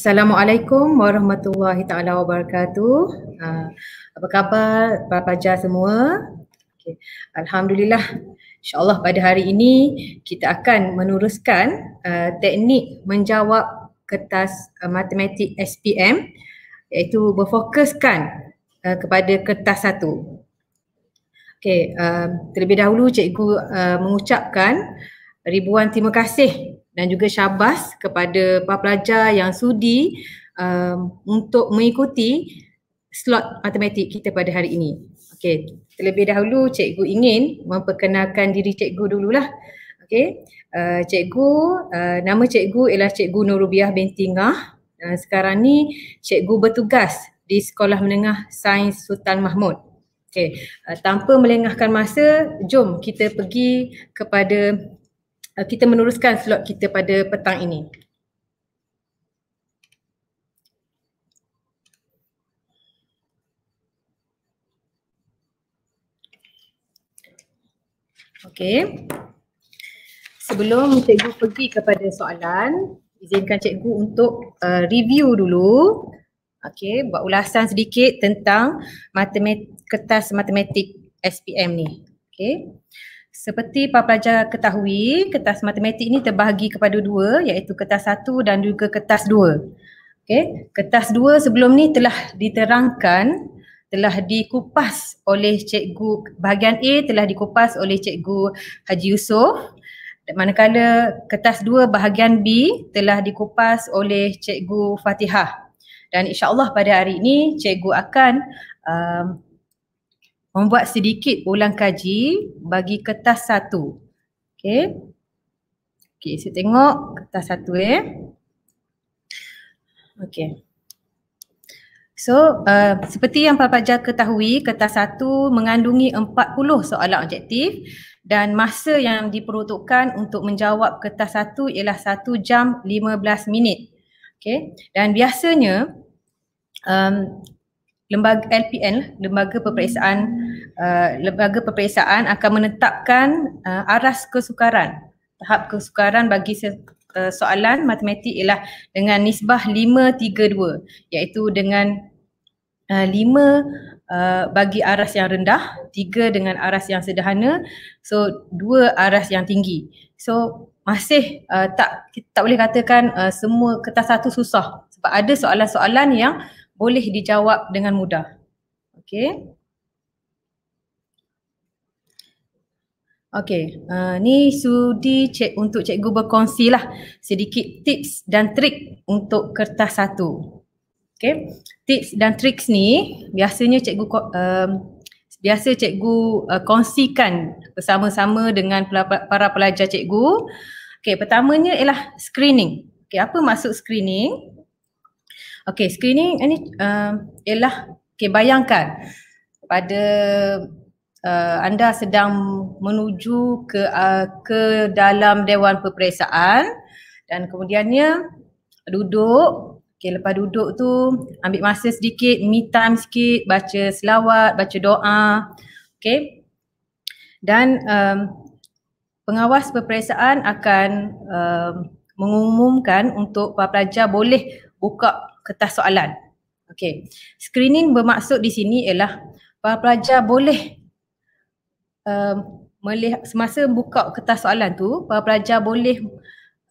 Assalamualaikum warahmatullahi taala wabarakatuh. Uh, apa khabar para pelajar semua? Okay. Alhamdulillah. InsyaAllah pada hari ini kita akan meneruskan uh, teknik menjawab kertas uh, matematik SPM iaitu berfokuskan uh, kepada kertas satu. Okay, uh, terlebih dahulu cikgu uh, mengucapkan ribuan terima kasih dan juga syabas kepada para pelajar yang sudi um, untuk mengikuti slot matematik kita pada hari ini. Okey, terlebih dahulu cikgu ingin memperkenalkan diri cikgu dululah. Okey, uh, cikgu uh, nama cikgu ialah cikgu Nurubiah binti Ngah. Uh, sekarang ni cikgu bertugas di Sekolah Menengah Sains Sultan Mahmud. Okey, uh, tanpa melengahkan masa, jom kita pergi kepada Uh, kita meneruskan slot kita pada petang ini. Okey. Sebelum cikgu pergi kepada soalan, izinkan cikgu untuk uh, review dulu. Okey, buat ulasan sedikit tentang matemat kertas matematik SPM ni. Okey. Seperti para pelajar ketahui, kertas matematik ini terbahagi kepada dua iaitu kertas satu dan juga kertas dua. Okay. Kertas dua sebelum ni telah diterangkan, telah dikupas oleh cikgu, bahagian A telah dikupas oleh cikgu Haji Yusof. Manakala kertas dua bahagian B telah dikupas oleh cikgu Fatihah. Dan insyaAllah pada hari ini cikgu akan um, membuat sedikit ulang kaji bagi kertas satu. Okey. Okey, saya tengok kertas satu ya. Eh. Okey. So, uh, seperti yang Papa pelajar ketahui, kertas satu mengandungi 40 soalan objektif dan masa yang diperuntukkan untuk menjawab kertas satu ialah 1 jam 15 minit. Okey. Dan biasanya um, lembaga LPN lah, lembaga peperiksaan uh, lembaga peperiksaan akan menetapkan uh, aras kesukaran tahap kesukaran bagi se- uh, soalan matematik ialah dengan nisbah 532 iaitu dengan uh, 5 uh, bagi aras yang rendah 3 dengan aras yang sederhana so 2 aras yang tinggi so masih uh, tak tak boleh katakan uh, semua kertas satu susah sebab ada soalan-soalan yang uh, boleh dijawab dengan mudah. Okey. Okey, uh, ni sudi cik, untuk cikgu berkongsi lah sedikit tips dan trik untuk kertas satu. Okey, tips dan triks ni biasanya cikgu uh, biasa cikgu uh, kongsikan bersama-sama dengan para pelajar cikgu. Okey, pertamanya ialah screening. Okey, apa maksud screening? Okay, screening ini eh, uh, um, ialah okay, bayangkan pada uh, anda sedang menuju ke uh, ke dalam dewan peperiksaan dan kemudiannya duduk Okay, lepas duduk tu ambil masa sedikit, me time sikit, baca selawat, baca doa. Okay. Dan um, pengawas peperiksaan akan um, mengumumkan untuk para pelajar boleh buka kertas soalan. Okey. Screening bermaksud di sini ialah para pelajar boleh um, melihat semasa buka kertas soalan tu, para pelajar boleh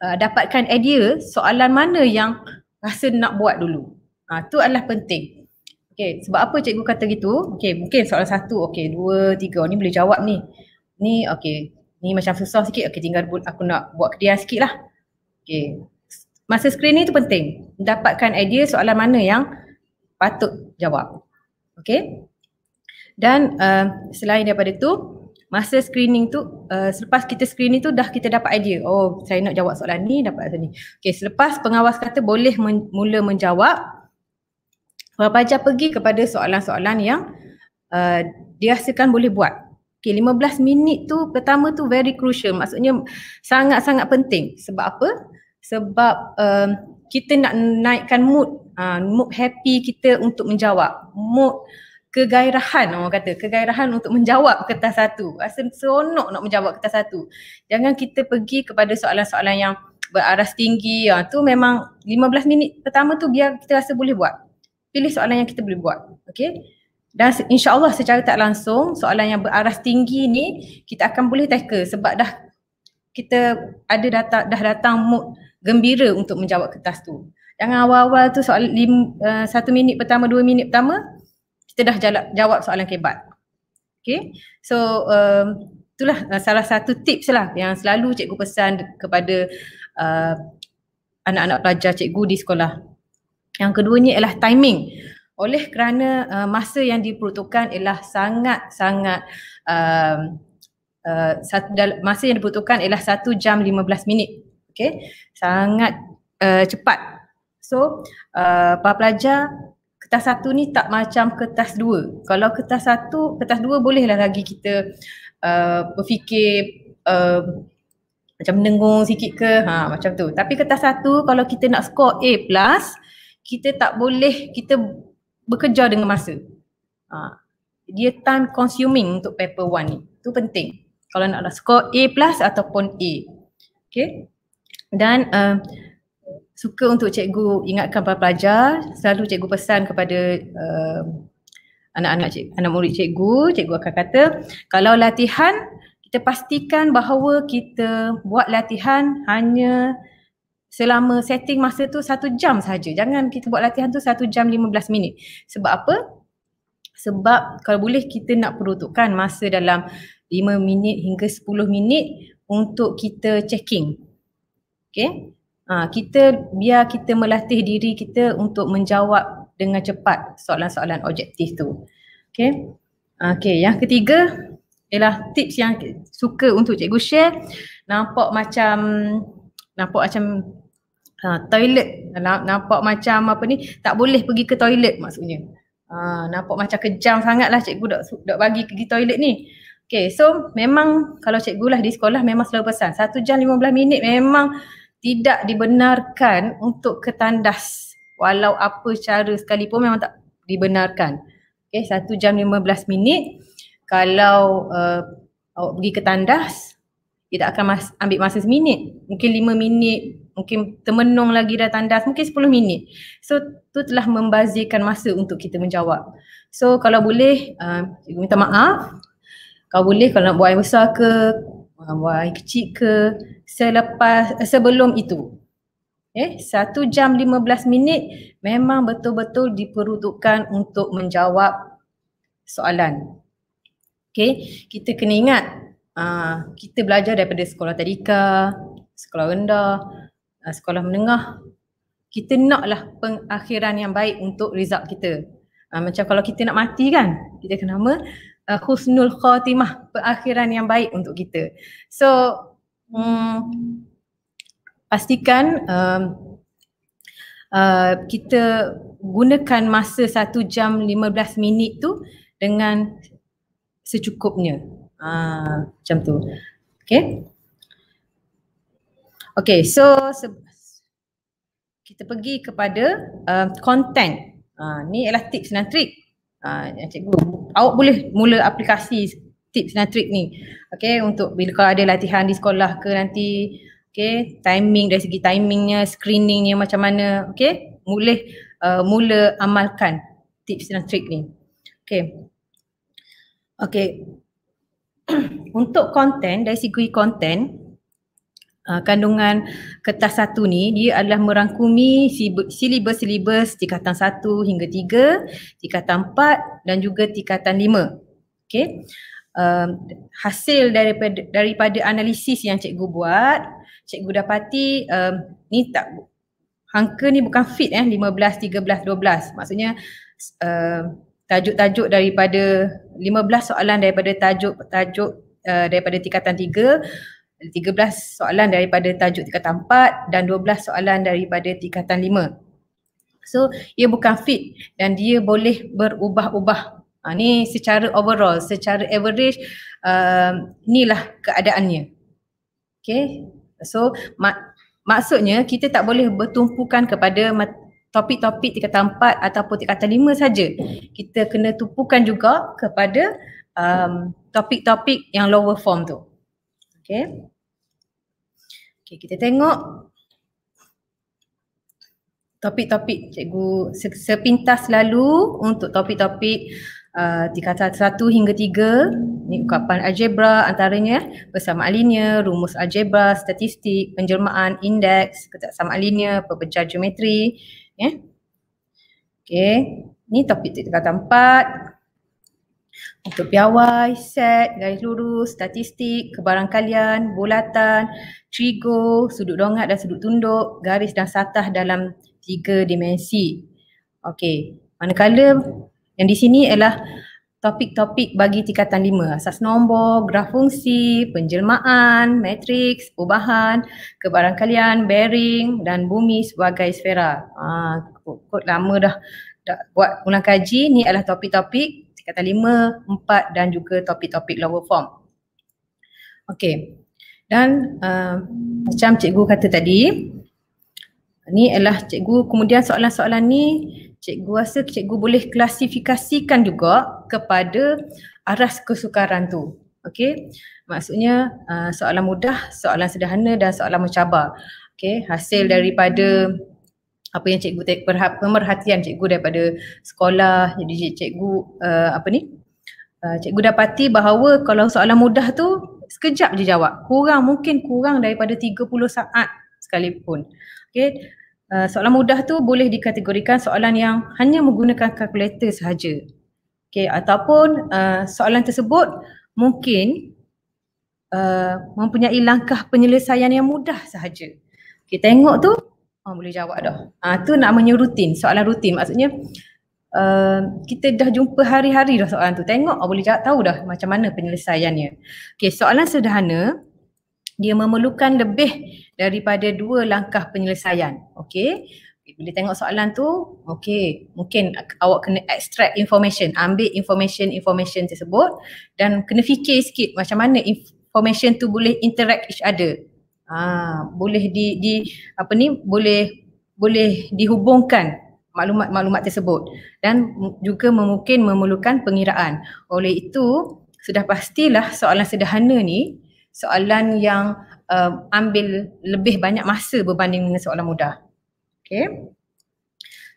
uh, dapatkan idea soalan mana yang rasa nak buat dulu. Ha, tu adalah penting. Okey, sebab apa cikgu kata gitu? Okey, mungkin soalan satu, okey, dua, tiga. Ni boleh jawab ni. Ni, okey. Ni macam susah sikit. Okey, tinggal aku nak buat kedian sikit lah. Okey, masa screening tu penting dapatkan idea soalan mana yang patut jawab okay. dan uh, selain daripada tu masa screening tu uh, selepas kita screening tu dah kita dapat idea oh saya nak jawab soalan ni dapat soalan ni Okay, selepas pengawas kata boleh men- mula menjawab pelajar pergi kepada soalan-soalan yang uh, eh, dia rasakan boleh buat Okay, 15 minit tu pertama tu very crucial. Maksudnya sangat-sangat penting. Sebab apa? sebab um, kita nak naikkan mood uh, mood happy kita untuk menjawab mood kegairahan orang kata kegairahan untuk menjawab kertas satu rasa seronok nak menjawab kertas satu jangan kita pergi kepada soalan-soalan yang beraras tinggi uh, tu memang 15 minit pertama tu biar kita rasa boleh buat pilih soalan yang kita boleh buat okey dan insyaallah secara tak langsung soalan yang beraras tinggi ni kita akan boleh tackle sebab dah kita ada data dah datang mood gembira untuk menjawab kertas tu. Jangan awal-awal tu soal lim, uh, satu minit pertama, dua minit pertama, kita dah jala, jawab soalan kebat. Okay, so uh, itulah uh, salah satu tips lah yang selalu cikgu pesan kepada uh, anak-anak pelajar cikgu di sekolah. Yang keduanya ialah timing. Oleh kerana uh, masa yang diperuntukkan ialah sangat-sangat uh, uh, masa yang diperuntukkan ialah satu jam lima belas minit okay, sangat uh, cepat. So, uh, para pelajar, kertas satu ni tak macam kertas dua. Kalau kertas satu, kertas dua bolehlah lagi kita uh, berfikir uh, macam nengung sikit ke, ha, macam tu. Tapi kertas satu, kalau kita nak skor A+, plus, kita tak boleh, kita bekerja dengan masa. Ha, dia time consuming untuk paper one ni. Tu penting. Kalau nak ada skor A+, plus ataupun A. Okay dan uh, suka untuk cikgu ingatkan para pelajar selalu cikgu pesan kepada uh, anak-anak cik anak murid cikgu cikgu akan kata kalau latihan kita pastikan bahawa kita buat latihan hanya selama setting masa tu satu jam saja. Jangan kita buat latihan tu satu jam lima belas minit. Sebab apa? Sebab kalau boleh kita nak peruntukkan masa dalam lima minit hingga sepuluh minit untuk kita checking. Okay. Hmm. Ha, kita biar kita melatih diri kita untuk menjawab dengan cepat soalan-soalan objektif tu. Okay. Okay. Yang ketiga ialah tips yang suka untuk cikgu share. Nampak macam nampak macam ha, toilet. Nampak macam apa ni tak boleh pergi ke toilet maksudnya. Ha, nampak macam kejam sangatlah cikgu dah dok bagi pergi toilet ni. Okay, so memang kalau cikgu lah di sekolah memang selalu pesan satu jam lima belas minit memang tidak dibenarkan untuk ketandas walau apa cara sekalipun memang tak dibenarkan. Okay, satu jam lima belas minit kalau uh, awak pergi ketandas dia tak akan mas- ambil masa seminit. Mungkin lima minit, mungkin termenung lagi dah tandas, mungkin sepuluh minit. So, tu telah membazirkan masa untuk kita menjawab. So, kalau boleh, uh, cikgu minta maaf kau boleh kalau nak buang air besar ke uh, buang air kecil ke selepas eh, sebelum itu eh satu jam lima belas minit memang betul-betul diperuntukkan untuk menjawab soalan Okay, kita kena ingat aa, uh, kita belajar daripada sekolah tadika sekolah rendah aa, uh, sekolah menengah kita naklah pengakhiran yang baik untuk result kita. Uh, macam kalau kita nak mati kan, kita kena uh, husnul khatimah perakhiran yang baik untuk kita. So um, pastikan um, uh, kita gunakan masa satu jam lima belas minit tu dengan secukupnya. Uh, macam tu. Okay. Okay, so se- kita pergi kepada uh, content. Uh, ni ialah tips Uh, cikgu, awak boleh mula aplikasi tips dan trik ni. Okay, untuk bila kalau ada latihan di sekolah ke nanti, okay, timing dari segi timingnya, screeningnya macam mana, okay, boleh uh, mula amalkan tips dan trik ni. Okay. Okay. untuk konten, dari segi konten, uh, kandungan kertas satu ni dia adalah merangkumi silibus-silibus tingkatan satu hingga tiga, tingkatan empat dan juga tingkatan lima. Okay. Um, ah, hasil daripada, daripada analisis yang cikgu buat, cikgu dapati um, ni tak angka ni bukan fit eh 15, 13, 12. Maksudnya uh, tajuk-tajuk daripada 15 soalan daripada tajuk-tajuk uh, daripada tingkatan tiga 13 soalan daripada tajuk tingkatan 4 dan 12 soalan daripada tingkatan 5. So ia bukan fit dan dia boleh berubah-ubah. Ha, ni secara overall, secara average um, ni lah keadaannya. Okay. So mak- maksudnya kita tak boleh bertumpukan kepada mat- topik-topik tingkatan 4 ataupun tingkatan 5 saja. Kita kena tumpukan juga kepada um, topik-topik yang lower form tu. Okay. Okay, kita tengok topik-topik cikgu sepintas lalu untuk topik-topik uh, tingkatan 1 hingga 3 ni ukapan algebra antaranya bersama linear, rumus algebra, statistik, penjelmaan, indeks, ketaksamaan linear, pepecah geometri ya. Yeah. Okey, ni topik tingkatan 4 untuk piawai, set, garis lurus, statistik, kebarang kalian, bulatan, trigo, sudut dongak dan sudut tunduk, garis dan satah dalam tiga dimensi. Okey, manakala yang di sini ialah topik-topik bagi tingkatan lima. Asas nombor, graf fungsi, penjelmaan, matriks, perubahan, kebarang kalian, bearing dan bumi sebagai sfera. Ah, kot, kot lama dah, dah buat ulang kaji. Ni adalah topik-topik kata lima, empat dan juga topik-topik lower form. Okey. Dan uh, macam cikgu kata tadi, ni ialah cikgu kemudian soalan-soalan ni cikgu rasa cikgu boleh klasifikasikan juga kepada aras kesukaran tu. Okey. Maksudnya uh, soalan mudah, soalan sederhana dan soalan mencabar. Okey, hasil daripada apa yang cikgu take perha- pemerhatian cikgu daripada sekolah jadi cikgu uh, apa ni uh, cikgu dapati bahawa kalau soalan mudah tu sekejap je jawab kurang mungkin kurang daripada 30 saat sekalipun okey uh, soalan mudah tu boleh dikategorikan soalan yang hanya menggunakan kalkulator sahaja okey ataupun uh, soalan tersebut mungkin uh, mempunyai langkah penyelesaian yang mudah sahaja kita okay, tengok tu Oh, boleh jawab dah. Oh. Ha, tu namanya rutin, soalan rutin. Maksudnya uh, kita dah jumpa hari-hari dah soalan tu. Tengok oh, boleh jawab tahu dah macam mana penyelesaiannya. Okay, soalan sederhana dia memerlukan lebih daripada dua langkah penyelesaian. Okay, Bila tengok soalan tu, Okay, mungkin awak kena extract information, ambil information-information tersebut dan kena fikir sikit macam mana information tu boleh interact each other ha, boleh di, di apa ni boleh boleh dihubungkan maklumat-maklumat tersebut dan juga mungkin memerlukan pengiraan. Oleh itu, sudah pastilah soalan sederhana ni soalan yang uh, ambil lebih banyak masa berbanding dengan soalan mudah. Okey.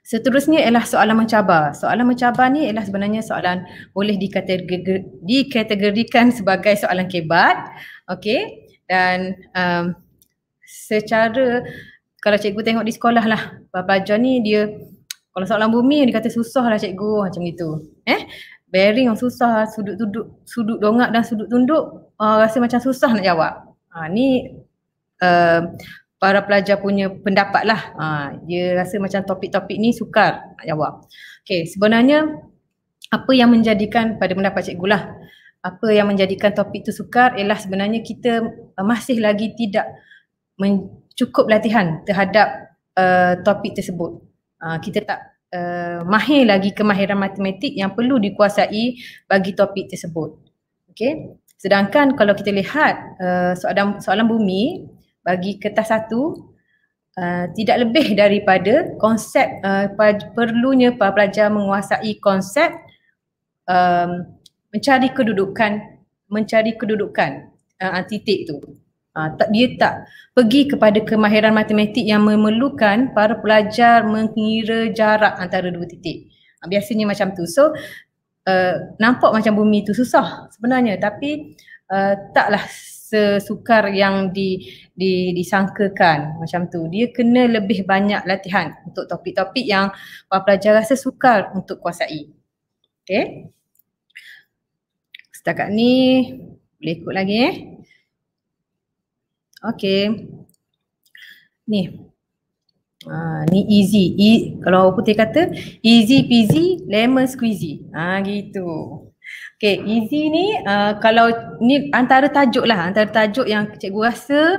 Seterusnya ialah soalan mencabar. Soalan mencabar ni ialah sebenarnya soalan boleh dikategorikan sebagai soalan kebat. Okey. Dan um, secara kalau cikgu tengok di sekolah lah pelajar ni dia kalau soalan bumi dia kata susah lah cikgu macam itu eh bearing yang susah sudut duduk sudut dongak dan sudut tunduk uh, rasa macam susah nak jawab ha, ni uh, para pelajar punya pendapat lah ha, dia rasa macam topik-topik ni sukar nak jawab Okay, sebenarnya apa yang menjadikan pada pendapat cikgu lah apa yang menjadikan topik tu sukar ialah sebenarnya kita eh, masih lagi tidak men- cukup latihan terhadap uh, topik tersebut. Uh, kita tak uh, mahir lagi kemahiran matematik yang perlu dikuasai bagi topik tersebut. Okey. Sedangkan kalau kita lihat uh, soalan, soalan bumi bagi kertas satu uh, tidak lebih daripada konsep uh, perlunya para pelajar menguasai konsep um, mencari kedudukan mencari kedudukan uh, titik tu. Uh, tak dia tak pergi kepada kemahiran matematik yang memerlukan para pelajar mengira jarak antara dua titik. Uh, biasanya macam tu. So uh, nampak macam bumi tu susah sebenarnya tapi uh, taklah sesukar yang di, di disangkakan macam tu. Dia kena lebih banyak latihan untuk topik-topik yang para pelajar rasa sukar untuk kuasai. Okay. Setakat ni boleh ikut lagi eh. Okay. Ni. Ha, ni easy. E- kalau putih kata, easy peasy, lemon squeezy. Ha, gitu. Okay, easy ni uh, kalau ni antara tajuk lah, antara tajuk yang cikgu rasa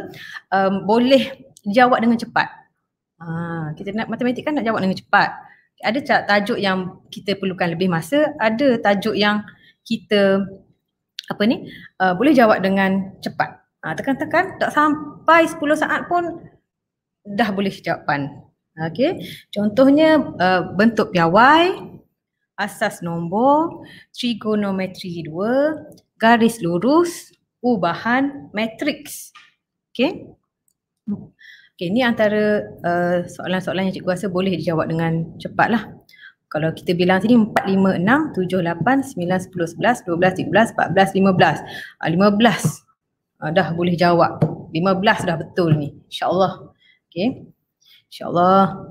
um, boleh jawab dengan cepat. Ha, kita nak matematik kan nak jawab dengan cepat. Ada tajuk yang kita perlukan lebih masa, ada tajuk yang kita apa ni, uh, boleh jawab dengan cepat. Ah, tekan-tekan tak sampai 10 saat pun dah boleh jawapan. Okey. Contohnya uh, bentuk piawai, asas nombor, trigonometri dua, garis lurus, ubahan, matrix. Okey. Okey, ni antara uh, soalan-soalan yang cikgu rasa boleh dijawab dengan cepat lah. Kalau kita bilang sini 4, 5, 6, 7, 8, 9, 10, 11, 12, 13, 14, 15. Uh, 15 uh, dah boleh jawab. 15 dah betul ni. InsyaAllah. Okay. InsyaAllah.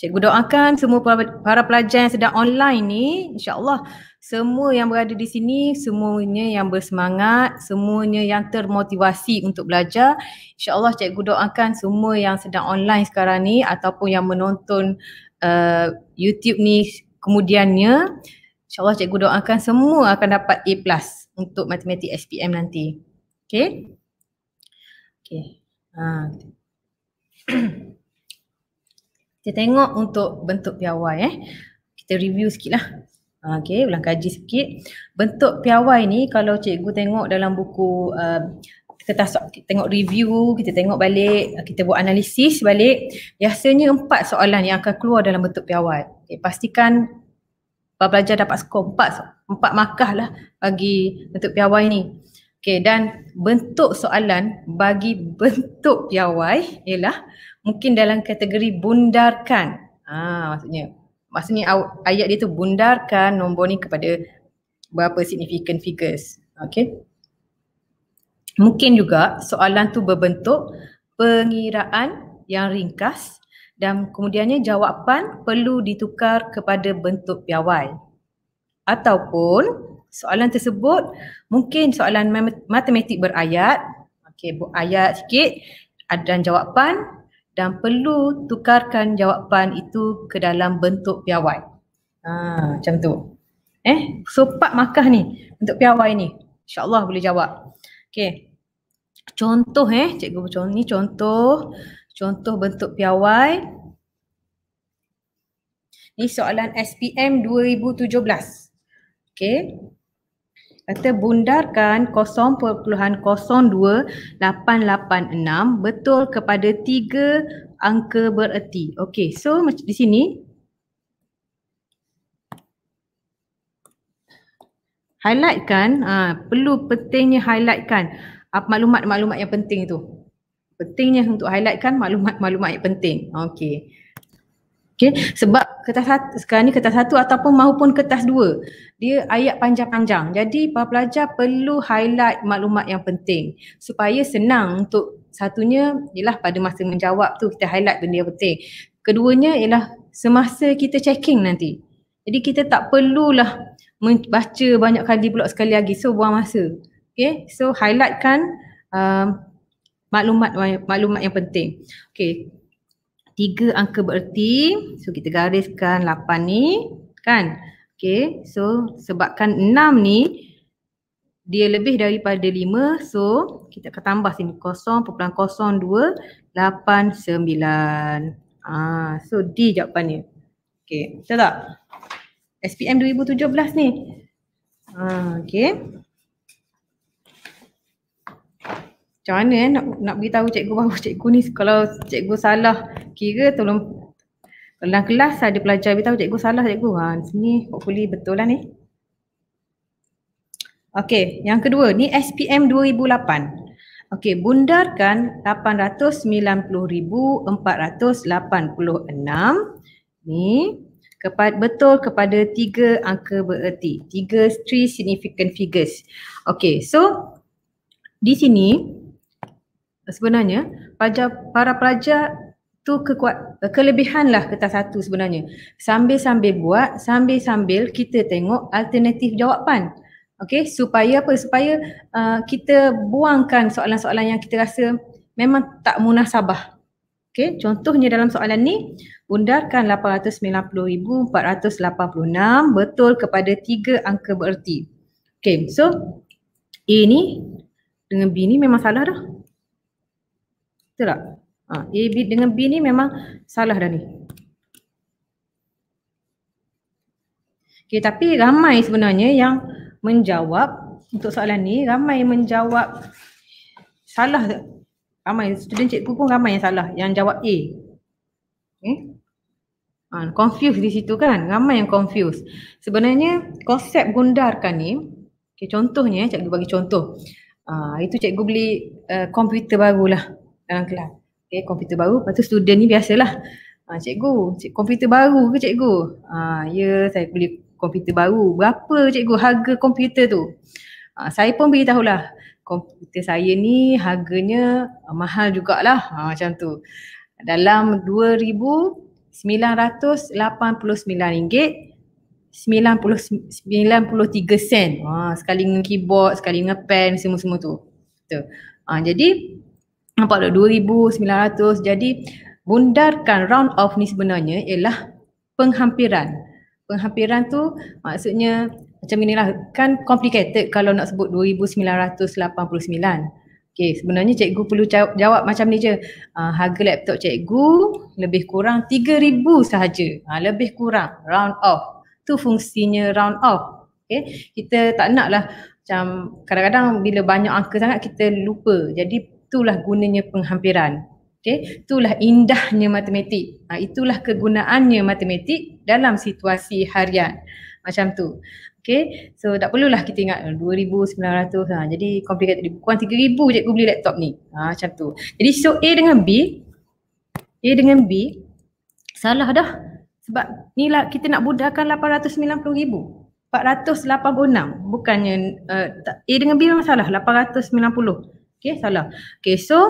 Cikgu doakan semua para pelajar yang sedang online ni insyaAllah semua yang berada di sini, semuanya yang bersemangat, semuanya yang termotivasi untuk belajar. InsyaAllah cikgu doakan semua yang sedang online sekarang ni ataupun yang menonton uh, YouTube ni kemudiannya. InsyaAllah cikgu doakan semua akan dapat A untuk matematik SPM nanti. Okay. Okay. Ha. Kita tengok untuk bentuk piawai eh. Kita review sikit lah. Ha, okay, ulang kaji sikit. Bentuk piawai ni kalau cikgu tengok dalam buku uh, kita tengok review, kita tengok balik, uh, kita buat analisis balik. Biasanya empat soalan yang akan keluar dalam bentuk piawai. Okay, pastikan pelajar dapat skor empat, empat markah lah bagi bentuk piawai ni. Okay, dan bentuk soalan bagi bentuk piawai ialah mungkin dalam kategori bundarkan. Ha, maksudnya, maksudnya ayat dia tu bundarkan nombor ni kepada berapa signifikan figures. Okay. Mungkin juga soalan tu berbentuk pengiraan yang ringkas dan kemudiannya jawapan perlu ditukar kepada bentuk piawai. Ataupun soalan tersebut mungkin soalan matematik berayat okey ayat sikit ada jawapan dan perlu tukarkan jawapan itu ke dalam bentuk piawai. Ha, macam tu. Eh, sopak makah ni untuk piawai ni. InsyaAllah boleh jawab. Okey, Contoh eh, cikgu contoh ni contoh. Contoh bentuk piawai. Ni soalan SPM 2017. Okay kata bundarkan 0.02886 betul kepada tiga angka bererti. Okey, so macam di sini highlightkan, ha, perlu pentingnya highlightkan apa maklumat-maklumat yang penting tu. Pentingnya untuk highlightkan maklumat-maklumat yang penting. Okey. Okay. Sebab kertas satu, sekarang ni kertas satu ataupun mahupun kertas dua. Dia ayat panjang-panjang. Jadi para pelajar perlu highlight maklumat yang penting. Supaya senang untuk satunya ialah pada masa menjawab tu kita highlight benda yang penting. Keduanya ialah semasa kita checking nanti. Jadi kita tak perlulah membaca banyak kali pula sekali lagi. So buang masa. Okay. So highlightkan uh, maklumat maklumat yang penting. Okay tiga angka bererti. So kita gariskan 8 ni kan. Okay so sebabkan enam ni dia lebih daripada lima, so kita akan tambah sini sembilan. Ah, so D jawapannya. Okay betul tak? SPM 2017 ni. Ah, ha, okay. macam mana eh nak, nak beritahu cikgu bahawa cikgu ni kalau cikgu salah kira tolong dalam kelas ada pelajar beritahu cikgu salah cikgu. Ha, sini hopefully betul lah ni. Okey, yang kedua ni SPM 2008. Okey, bundarkan 890,486 ni kepada, betul kepada tiga angka bererti. Tiga, three significant figures. Okey, so di sini sebenarnya pelajar, para pelajar tu kekuat, kelebihanlah kertas satu sebenarnya. Sambil-sambil buat, sambil-sambil kita tengok alternatif jawapan. Okey, supaya apa? Supaya uh, kita buangkan soalan-soalan yang kita rasa memang tak munasabah. Okey, contohnya dalam soalan ni, undarkan 890,486 betul kepada tiga angka bererti. Okey, so A ni dengan B ni memang salah dah. Betul tak? Ha, A B dengan B ni memang salah dah ni. Okay, tapi ramai sebenarnya yang menjawab untuk soalan ni, ramai menjawab salah. Ramai student cikgu pun ramai yang salah yang jawab A. Okay. Eh? Ha, confused di situ kan? Ramai yang confused. Sebenarnya konsep gundarkan ni, okay, contohnya cikgu bagi contoh. Ha, itu cikgu beli uh, komputer barulah dalam ah, kelas. Okay, komputer baru. Lepas tu student ni biasalah. Ha, cikgu, cik, komputer baru ke cikgu? Ha, ya, saya beli komputer baru. Berapa cikgu harga komputer tu? Ha, saya pun beritahulah. Komputer saya ni harganya mahal jugalah. Ha, macam tu. Dalam RM2,989. 90, 93 sen. Ha, sekali dengan keyboard, sekali dengan pen, semua-semua tu. Ha, jadi nampak tak 2900 jadi bundarkan round off ni sebenarnya ialah penghampiran penghampiran tu maksudnya macam inilah kan complicated kalau nak sebut 2989 Okay sebenarnya cikgu perlu jawab, macam ni je uh, harga laptop cikgu lebih kurang 3000 sahaja uh, lebih kurang round off tu fungsinya round off Okay kita tak nak lah macam kadang-kadang bila banyak angka sangat kita lupa jadi itulah gunanya penghampiran. Okay. Itulah indahnya matematik. Ha, itulah kegunaannya matematik dalam situasi harian. Macam tu. Okay. So tak perlulah kita ingat 2,900. Eh, ha, jadi complicated. Kurang 3,000 je. cikgu beli laptop ni. Ha, macam tu. Jadi so A dengan B. A dengan B. Salah dah. Sebab ni lah kita nak budahkan 890,000. 486 bukannya uh, A dengan B memang salah 890 Okey, salah. Okey, so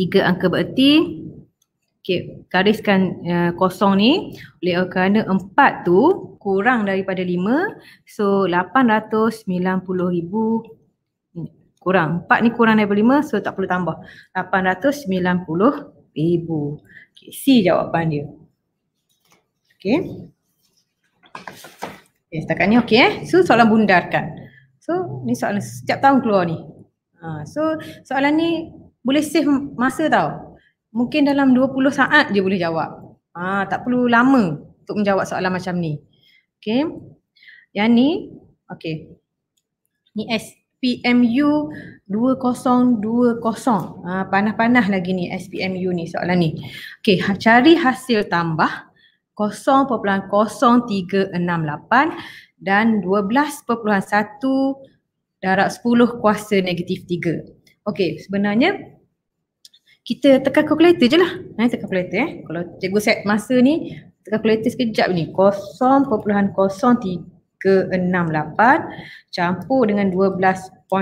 tiga angka berarti. okey, gariskan uh, kosong ni oleh eh, kerana empat tu kurang daripada lima. So, lapan ratus sembilan puluh ribu kurang. Empat ni kurang daripada lima, so tak perlu tambah. Lapan ratus sembilan puluh ribu. Okey, C jawapan dia. Okey. Okey, eh, setakat ni okey eh. So, soalan bundarkan. So ni soalan setiap tahun keluar ni. Ha, so soalan ni boleh save masa tau. Mungkin dalam 20 saat je boleh jawab. Ha, tak perlu lama untuk menjawab soalan macam ni. Okay. Yang ni, okay. Ni SPMU 2020. Ha, panah-panah lagi ni SPMU ni soalan ni. Okay, ha, cari hasil tambah 0.0368 dan 12.1 darab 10 kuasa negatif 3. Okey, sebenarnya kita tekan kalkulator je lah. Eh, tekan kalkulator eh. Kalau cikgu set masa ni, tekan kalkulator sekejap ni. 0.0368 campur dengan 12.1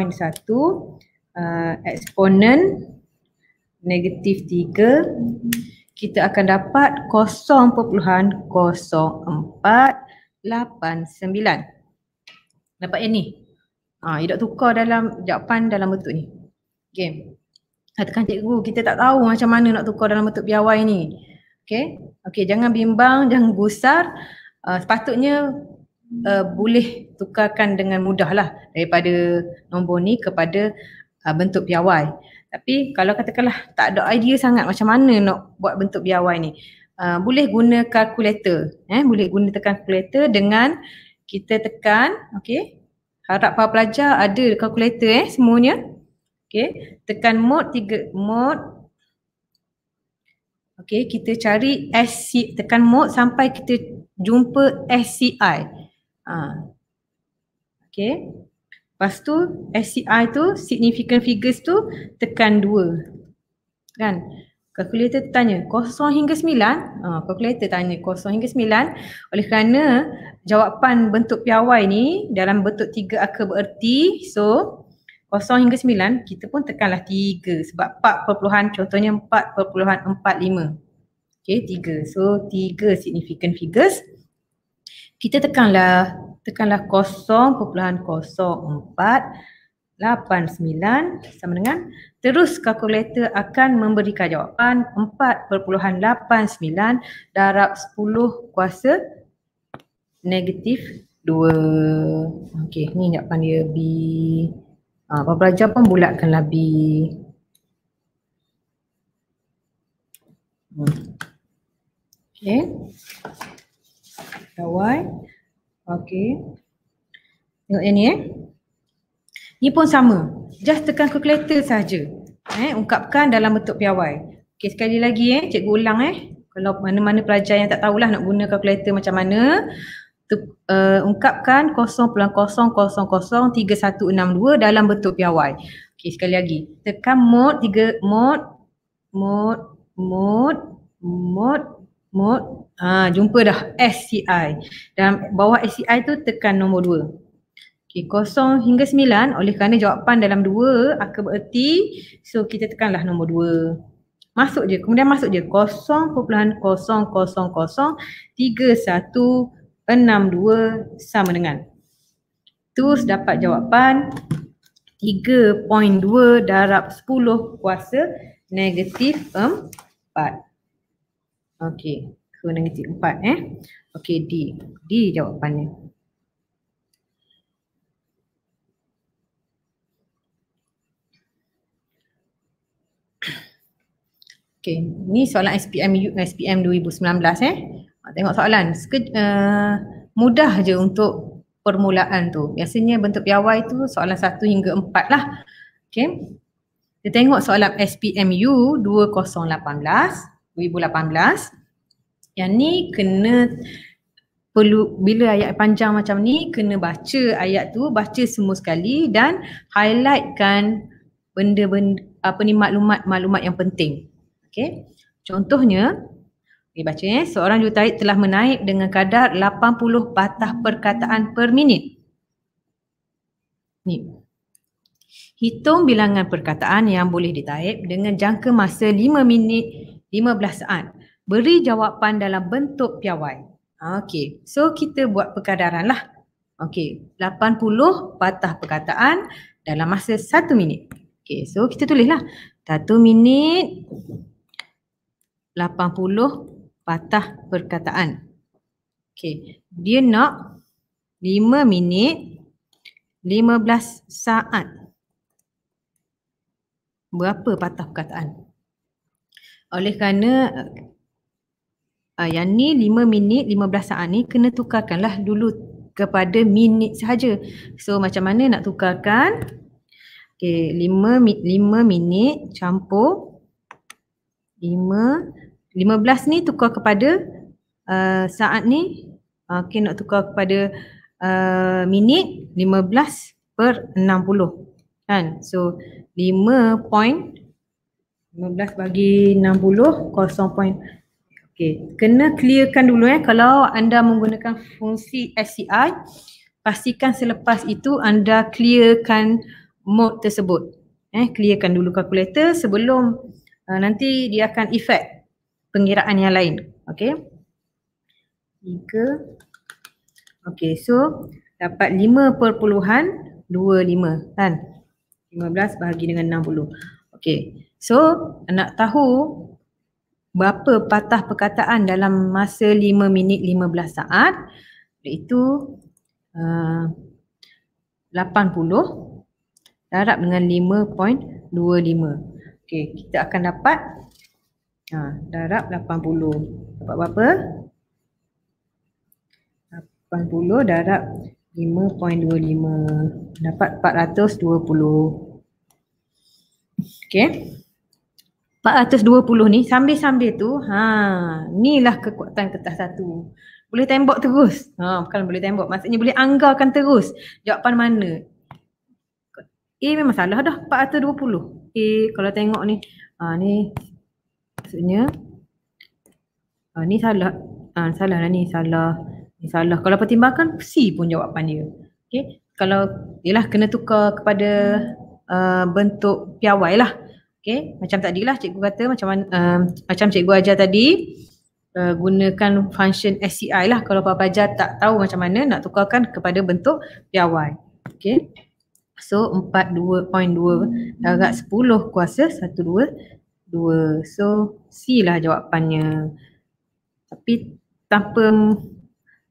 uh, eksponen negatif 3 kita akan dapat 0.04 89. Dapat yang ni. Ha, you dah tukar dalam jawapan dalam bentuk ni. Okay. Katakan cikgu, kita tak tahu macam mana nak tukar dalam bentuk piawai ni. Okay. Okay, jangan bimbang, jangan gusar. Uh, sepatutnya uh, boleh tukarkan dengan mudah lah daripada nombor ni kepada uh, bentuk piawai. Tapi kalau katakanlah tak ada idea sangat macam mana nak buat bentuk piawai ni uh, boleh guna kalkulator eh boleh guna tekan kalkulator dengan kita tekan okey harap para pelajar ada kalkulator eh semuanya okey tekan mod tiga mod, okey kita cari SC tekan mod sampai kita jumpa SCI ha. Ah, okey Lepas tu SCI tu significant figures tu tekan 2 kan Kalkulator tanya 0 hingga 9. Kalkulator ah, tanya 0 hingga 9. Oleh kerana jawapan bentuk piawai ni dalam bentuk 3 akar bererti. So 0 hingga 9 kita pun tekanlah 3 sebab 4 perpuluhan contohnya 4 perpuluhan 45. Okay 3. So 3 significant figures. Kita tekanlah tekanlah 0 perpuluhan 0 4 4.89 sama dengan terus kalkulator akan memberikan jawapan 4.89 darab 10 kuasa negatif 2. Okey, ni ingatkan dia B. Ah, apa belajar pun bulatkanlah B. Hmm. Okey. Dah Y. Okey. Tengok yang ni eh. Ini pun sama. Just tekan calculator saja. Eh, ungkapkan dalam bentuk piawai. Okey, sekali lagi eh, cikgu ulang eh. Kalau mana-mana pelajar yang tak tahulah nak guna calculator macam mana, tu, uh, ungkapkan 0.0003162 dalam bentuk piawai. Okey, sekali lagi. Tekan mod 3 mod mod mod mod mod ah ha, jumpa dah SCI. dan bawah SCI tu tekan nombor 2. Okey, kosong hingga sembilan oleh kerana jawapan dalam dua akan bererti so kita tekanlah nombor dua. Masuk je, kemudian masuk je kosong perpuluhan kosong kosong kosong tiga satu enam dua sama dengan. Terus dapat jawapan tiga dua darab sepuluh kuasa negatif empat Okey, ke negatif empat eh. Okey, D. D jawapannya. Okay, ni soalan SPM SPM 2019 eh. Ah, tengok soalan. Seke, uh, eh, mudah je untuk permulaan tu. Biasanya bentuk piawai tu soalan 1 hingga 4 lah. Okay. Kita tengok soalan SPMU 2018, 2018. Yang ni kena perlu bila ayat panjang macam ni kena baca ayat tu, baca semua sekali dan highlightkan benda-benda apa ni maklumat-maklumat yang penting. Okey. Contohnya, okay, baca ya. Seorang jutaid telah menaik dengan kadar 80 patah perkataan per minit. Ni. Hitung bilangan perkataan yang boleh ditaip dengan jangka masa 5 minit 15 saat. Beri jawapan dalam bentuk piawai. Okey. So kita buat perkadaran lah. Okey. 80 patah perkataan dalam masa 1 minit. Okey. So kita tulislah. 1 minit. 80 patah perkataan. Okey, dia nak 5 minit 15 saat. Berapa patah perkataan? Oleh kerana uh, yang ni 5 minit 15 saat ni kena tukarkanlah dulu kepada minit sahaja. So macam mana nak tukarkan? Okey, 5 5 minit campur lima, 15 ni tukar kepada uh, saat ni Okay, nak tukar kepada uh, minit 15 per 60 kan so 5 point 15 bagi 60 point Okay, kena clearkan dulu eh kalau anda menggunakan fungsi SCI pastikan selepas itu anda clearkan mode tersebut eh clearkan dulu kalkulator sebelum Ah, nanti dia akan efek pengiraan yang lain. Okay. Tiga. Okay so dapat lima perpuluhan dua lima kan. Lima belas bahagi dengan enam puluh. Okay so nak tahu berapa patah perkataan dalam masa lima minit lima belas saat itu ah, lapan puluh darab dengan lima point dua lima. Okey, kita akan dapat ha, darab 80. Dapat berapa? 80 darab 5.25. Dapat 420. Okey. 420 ni sambil-sambil tu ha inilah kekuatan kertas satu. Boleh tembok terus. Ha bukan boleh tembok maksudnya boleh anggarkan terus jawapan mana. A memang salah dah 420. Okey, eh, kalau tengok ni. Ha uh, ni maksudnya ha uh, ni salah. Ha uh, salah lah ni salah. Ni salah. Kalau pertimbangkan C pun jawapan dia. Okey. Kalau yalah kena tukar kepada uh, bentuk piawai lah. Okey. Macam tadi lah cikgu kata macam uh, macam cikgu ajar tadi uh, gunakan function SCI lah kalau pelajar tak tahu macam mana nak tukarkan kepada bentuk piawai. Okey. So 4.2 darab 10 kuasa 1, 2, 2. So C lah jawapannya. Tapi tanpa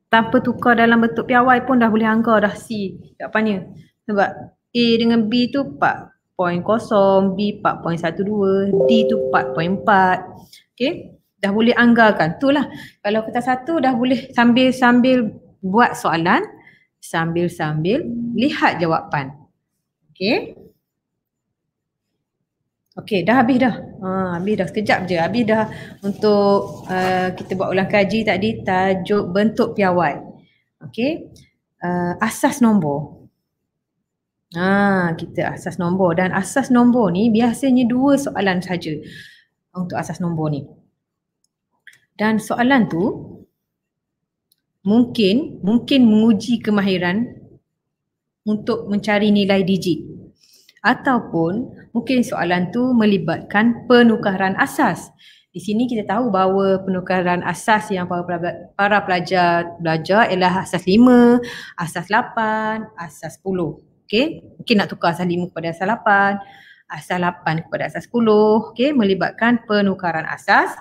tanpa tukar dalam bentuk piawai pun dah boleh angka dah C jawapannya. Sebab A dengan B tu 4.0, B 4.12, D tu 4.4. Okay. Dah boleh anggarkan. tu lah. Kalau kita satu dah boleh sambil-sambil buat soalan. Sambil-sambil lihat jawapan. Okay. Okay, dah habis dah. Ha, habis dah. Sekejap je. Habis dah untuk uh, kita buat ulang kaji tadi tajuk bentuk piawai. Okay. Uh, asas nombor. Ha, kita asas nombor. Dan asas nombor ni biasanya dua soalan saja untuk asas nombor ni. Dan soalan tu mungkin mungkin menguji kemahiran untuk mencari nilai digit ataupun mungkin soalan tu melibatkan penukaran asas. Di sini kita tahu bahawa penukaran asas yang para, para pelajar belajar ialah asas 5, asas 8, asas 10. Okay, mungkin nak tukar asas 5 kepada asas 8, asas 8 kepada asas 10, Okay, melibatkan penukaran asas.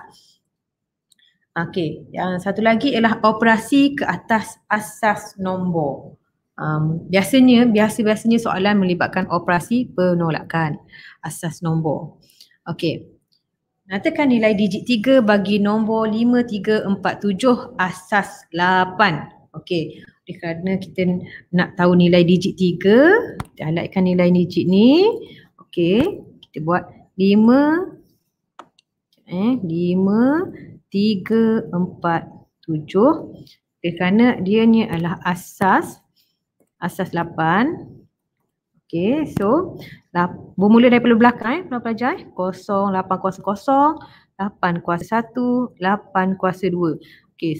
Okey, yang satu lagi ialah operasi ke atas asas nombor um, biasanya biasa-biasanya soalan melibatkan operasi penolakan asas nombor. Okey. Nyatakan nilai digit tiga bagi nombor 5347 asas 8. Okey. Oleh kerana kita nak tahu nilai digit tiga, kita highlightkan nilai digit ni. Okey, kita buat 5 eh tiga empat tujuh. 7 kerana dia ni adalah asas asas 8. Okey, so lah, bermula daripada belakang eh, pelajar-pelajar eh. 0, 8 kuasa 0, 8 kuasa 1, 8 kuasa 2. Okey,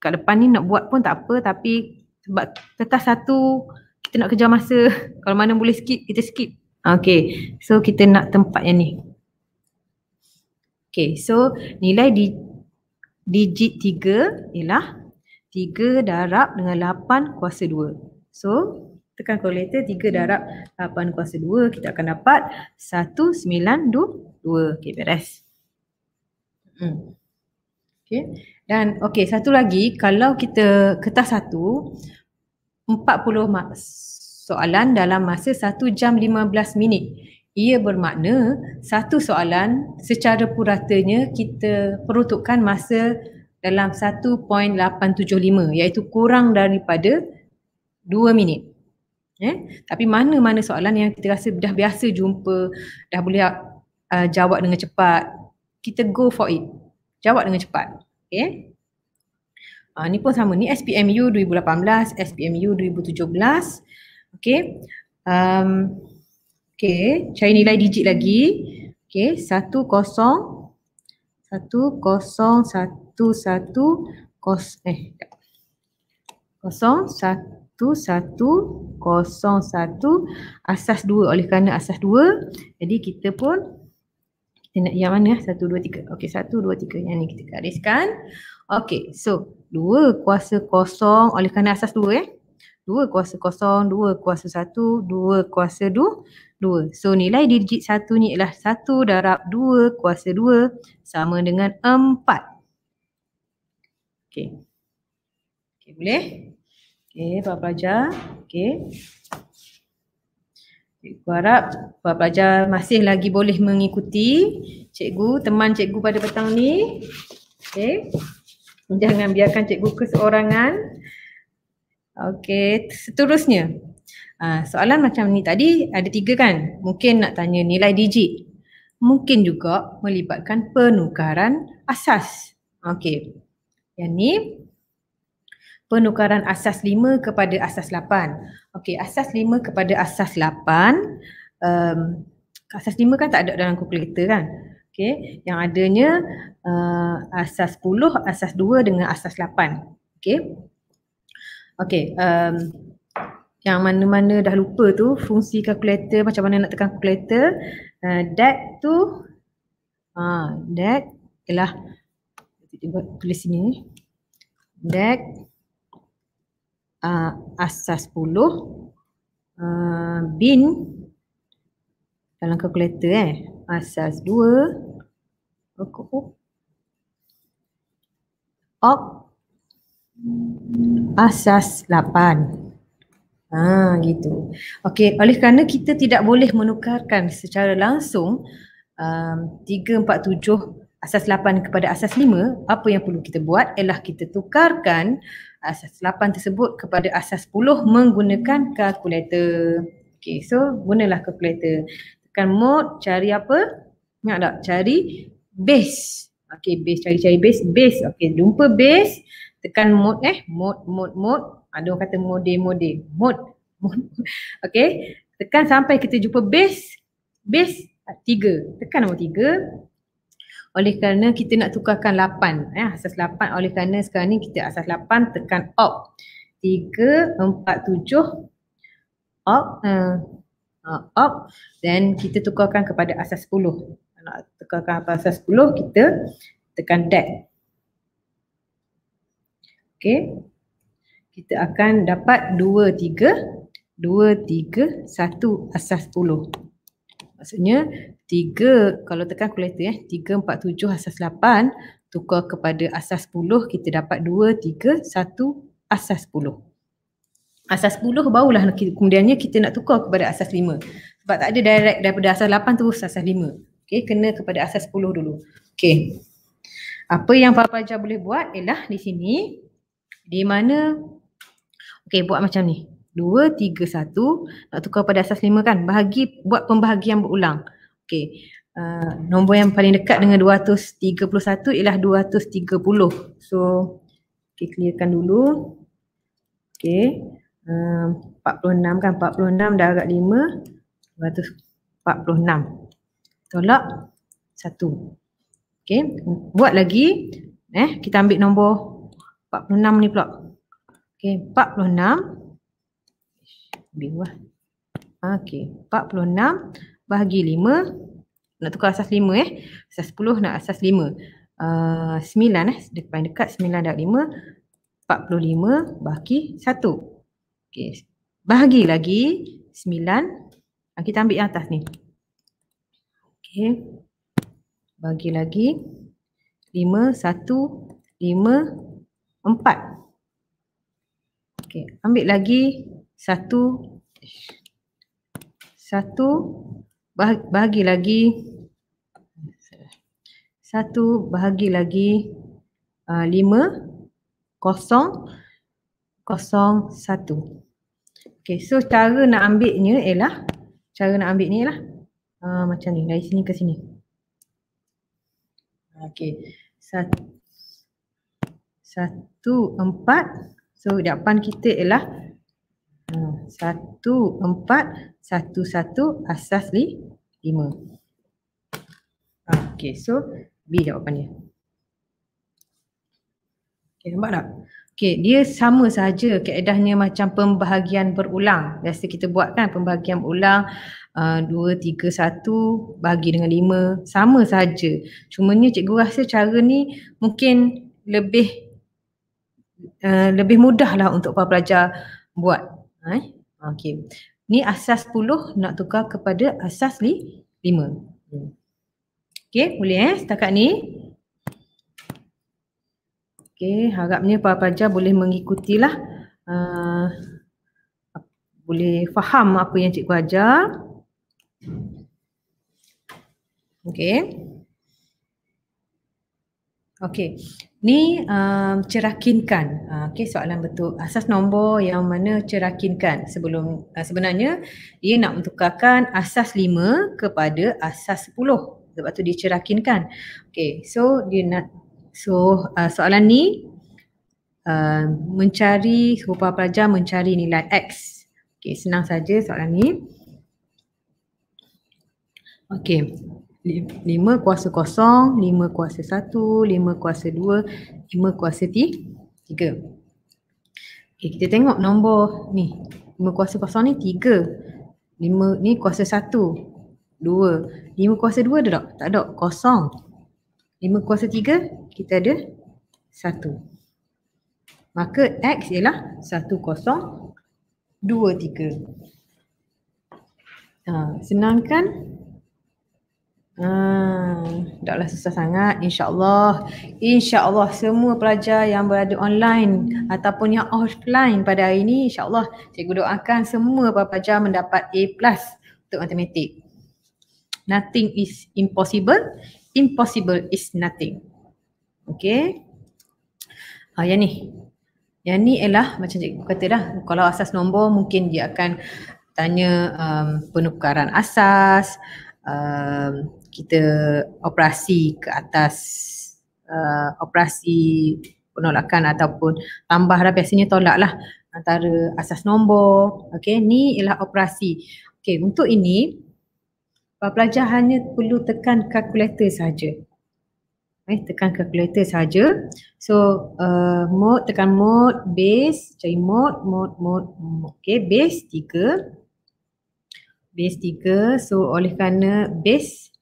kat depan ni nak buat pun tak apa tapi sebab kertas satu kita nak kejar masa. Kalau mana boleh skip, kita skip. Okey, so kita nak tempat yang ni. Okey, so nilai di digit 3 ialah 3 darab dengan 8 kuasa 2. So tekan kalkulator 3 darab 8 kuasa 2 kita akan dapat 192. Okay beres. Hmm. Okay. Dan okay satu lagi kalau kita kertas satu 40 soalan dalam masa 1 jam 15 minit. Ia bermakna satu soalan secara puratanya kita peruntukkan masa dalam 1.875 iaitu kurang daripada dua minit. Eh? Tapi mana-mana soalan yang kita rasa dah biasa jumpa, dah boleh uh, jawab dengan cepat, kita go for it. Jawab dengan cepat. Okay? Ya? Uh, ni pun sama. Ni SPMU 2018, SPMU 2017. Okay. Um, okay. Cari nilai digit lagi. Okay. Satu kosong. Satu kosong satu satu kos eh. Kosong satu 1101 asas 2 oleh kerana asas 2 jadi kita pun kita nak yang mana 1 2 3 okey 1 2 3 yang ni kita gariskan okey so 2 kuasa kosong oleh kerana asas 2 eh 2 kuasa kosong 2 kuasa 1 2 kuasa 2 2 so nilai digit 1 ni ialah 1 darab 2 kuasa 2 sama dengan 4 okey Okay, boleh? Okey, buat belajar. Okey. Cikgu harap buat belajar masih lagi boleh mengikuti cikgu, teman cikgu pada petang ni. Okey. Jangan biarkan cikgu keseorangan. Okey, seterusnya. Ha, soalan macam ni tadi ada tiga kan? Mungkin nak tanya nilai digit. Mungkin juga melibatkan penukaran asas. Okey. Yang ni penukaran asas 5 kepada asas 8. Okey, asas 5 kepada asas 8. Um, asas 5 kan tak ada dalam kalkulator kan? Okey, yang adanya uh, asas 10, asas 2 dengan asas 8. Okey. Okey, um, yang mana-mana dah lupa tu fungsi kalkulator macam mana nak tekan kalkulator uh, eh, that tu uh, ha, that ialah tulis sini that uh, asas 10 uh, bin dalam kalkulator eh asas 2 ok ok asas 8 ha gitu okey oleh kerana kita tidak boleh menukarkan secara langsung um, 347 asas 8 kepada asas 5 apa yang perlu kita buat ialah kita tukarkan asas 8 tersebut kepada asas 10 menggunakan kalkulator. Okay, so gunalah kalkulator. Tekan mode, cari apa? Ingat tak? Cari base. Okay, base. Cari-cari base. Base. Okay, jumpa base. Tekan mode eh. Mode, mode, mode. Ada orang kata mode, mode. Mode. mode. okay. Tekan sampai kita jumpa base. Base 3. Tekan nombor 3 oleh kerana kita nak tukarkan 8 eh, asas 8 oleh kerana sekarang ni kita asas 8 tekan op 3 4 7 op uh, op then kita tukarkan kepada asas 10 nak tukarkan apa asas 10 kita tekan deck Okay, kita akan dapat 2 3 2 3 1 asas 10 maksudnya 3 kalau tekan kalkulator eh 3 4 7 asas 8 tukar kepada asas 10 kita dapat 2 3 1 asas 10. Asas 10 barulah kemudiannya kita nak tukar kepada asas 5. Sebab tak ada direct daripada asas 8 terus asas 5. Okey kena kepada asas 10 dulu. Okey. Apa yang Papa Ajar boleh buat ialah di sini di mana okey buat macam ni. 2, 3, 1 nak tukar pada asas 5 kan bahagi buat pembahagian berulang. Okay. Uh, nombor yang paling dekat dengan 231 ialah 230. So, okay, clearkan dulu. Okay. Uh, 46 kan? 46 dah agak 5. 246. Tolak. 1. Okay. Buat lagi. Eh, kita ambil nombor 46 ni pula. Okay. 46. Ambil buah. Okay. 46 bahagi 5 nak tukar asas 5 eh asas 10 nak asas 5 uh, 9 eh depan dekat 9 darab 5 45 bahagi 1 okay. bahagi lagi 9 ah, kita ambil yang atas ni okay. bahagi lagi 5, 1, 5, 4 okay. ambil lagi satu satu bahagi, lagi satu bahagi lagi ah, lima kosong kosong satu. Okay, so cara nak ambilnya ialah cara nak ambil ni lah. uh, macam ni dari sini ke sini. Okay, satu, satu empat. So depan kita ialah satu empat satu satu asas ni lima. Okay, so B jawapannya. Okay, nampak tak? Okay, dia sama saja keedahnya macam pembahagian berulang. Biasa kita buat kan pembahagian berulang ah, dua, tiga, satu bahagi dengan lima. Sama saja. Cuma ni cikgu rasa cara ni mungkin lebih uh, lebih mudah lah untuk para pelajar buat. Eh? Okey. Ni asas 10 nak tukar kepada asas 5. Hmm. Okey, boleh eh setakat ni? Okey, harapnya para pelajar boleh mengikutilah uh, boleh faham apa yang cikgu ajar. Okey. Okey. Ni um, cerakinkan. Uh, Okey, soalan betul. Asas nombor yang mana cerakinkan sebelum uh, sebenarnya dia nak mentukarkan asas 5 kepada asas 10. Sebab tu dia cerakinkan. Okey, so dia nak so uh, soalan ni uh, mencari rupa pelajar mencari nilai X. Okey, senang saja soalan ni. Okey lima kuasa kosong, lima kuasa satu, lima kuasa dua, lima kuasa tiga. Okay, kita tengok nombor ni. Lima kuasa kosong ni tiga. Lima ni kuasa satu, dua. Lima kuasa dua ada tak? Tak ada, kosong. Lima kuasa tiga, kita ada satu. Maka X ialah satu kosong, dua tiga. Ha, senangkan. Ah, taklah susah sangat Insyaallah, insyaallah semua pelajar yang berada online ataupun yang offline pada hari ini insyaallah allah cikgu doakan semua para pelajar mendapat A+ plus untuk matematik. Nothing is impossible. Impossible is nothing. Okay. Ah, yang ni. Yang ni ialah macam cikgu kata dah kalau asas nombor mungkin dia akan tanya um, penukaran asas, um, kita operasi ke atas uh, operasi penolakan ataupun tambah lah biasanya tolak lah antara asas nombor. Okay, ni ialah operasi. Okay, untuk ini pelajar hanya perlu tekan kalkulator saja. Eh, tekan kalkulator saja. So uh, mode tekan mode base cari mode mode mode, mode. Okey, base tiga base tiga. So oleh kerana base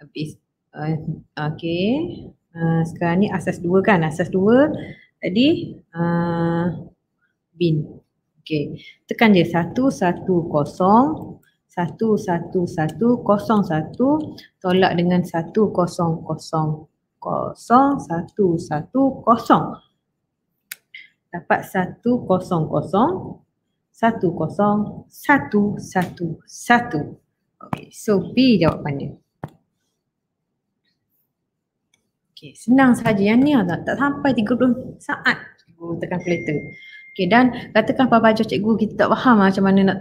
habis. Uh, eh, okay. Uh, eh, sekarang ni asas dua kan? Asas dua tadi uh, bin. Okay. Tekan je satu satu kosong. Satu satu satu kosong satu. Tolak dengan satu kosong kosong kosong satu satu kosong. Dapat satu kosong kosong. Satu kosong satu satu satu. Okay. So B jawapannya. Okay, senang saja yang ni agak tak sampai 30 saat cikgu tekan calculator. Okay, dan katakan apa baca cikgu kita tak faham lah macam mana nak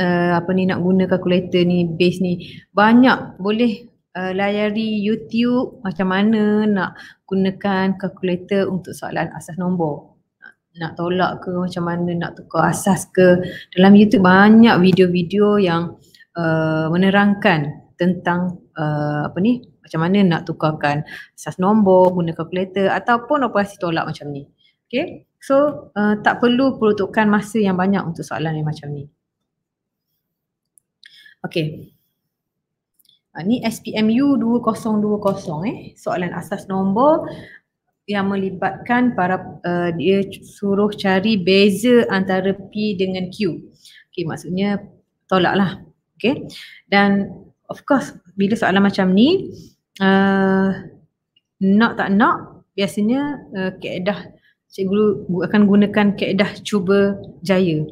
uh, apa ni nak guna kalkulator ni base ni. Banyak boleh uh, layari YouTube macam mana nak gunakan kalkulator untuk soalan asas nombor. Nak, nak tolak ke macam mana nak tukar asas ke. Dalam YouTube banyak video-video yang uh, menerangkan tentang uh, apa ni macam mana nak tukarkan asas nombor, guna kalkulator ataupun operasi tolak macam ni. Okay, so uh, tak perlu peruntukkan masa yang banyak untuk soalan yang macam ni. Okay, uh, eh, ni SPMU 2020 eh, soalan asas nombor yang melibatkan para uh, dia suruh cari beza antara P dengan Q. Okay, maksudnya tolaklah. Okay, dan of course bila soalan macam ni, Uh, nak tak nak biasanya uh, kaedah cikgu akan gunakan kaedah cuba jaya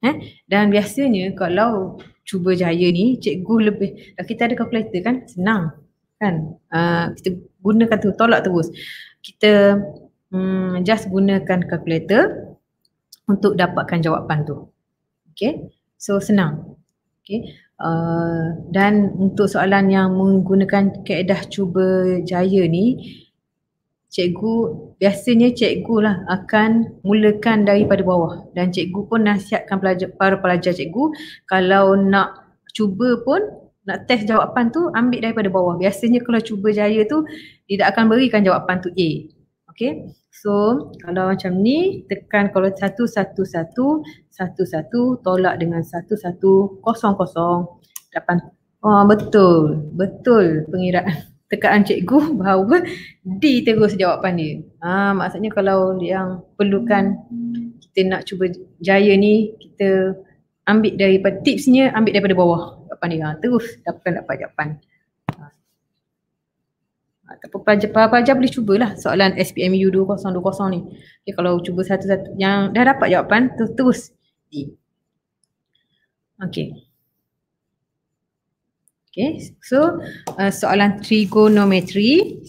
eh dan biasanya kalau cuba jaya ni cikgu lebih kita ada kalkulator kan senang kan uh, kita gunakan tu tolak terus kita um, just gunakan kalkulator untuk dapatkan jawapan tu okay so senang okay Eh, dan untuk soalan yang menggunakan kaedah cuba jaya ni cikgu biasanya cikgu lah akan mulakan daripada bawah dan cikgu pun nasihatkan pelajar, para pelajar cikgu kalau nak cuba pun nak test jawapan tu ambil daripada bawah biasanya kalau cuba jaya tu tidak akan berikan jawapan tu A okay? So kalau macam ni tekan kalau satu satu satu satu satu tolak dengan satu satu kosong kosong dapat oh, ah, betul betul pengirat tekaan cikgu bahawa D terus jawapan dia. Ah, ha, maksudnya kalau yang perlukan kita nak cuba jaya ni kita ambil daripada tipsnya ambil daripada bawah jawapan Ha, ah, terus dapatkan dapat jawapan. Dapat, dapat pelajar, pelajar boleh cubalah soalan SPMU 2020 ni. Okay, kalau cuba satu-satu yang dah dapat jawapan, terus. terus. Okay. Okay, so uh, soalan trigonometri.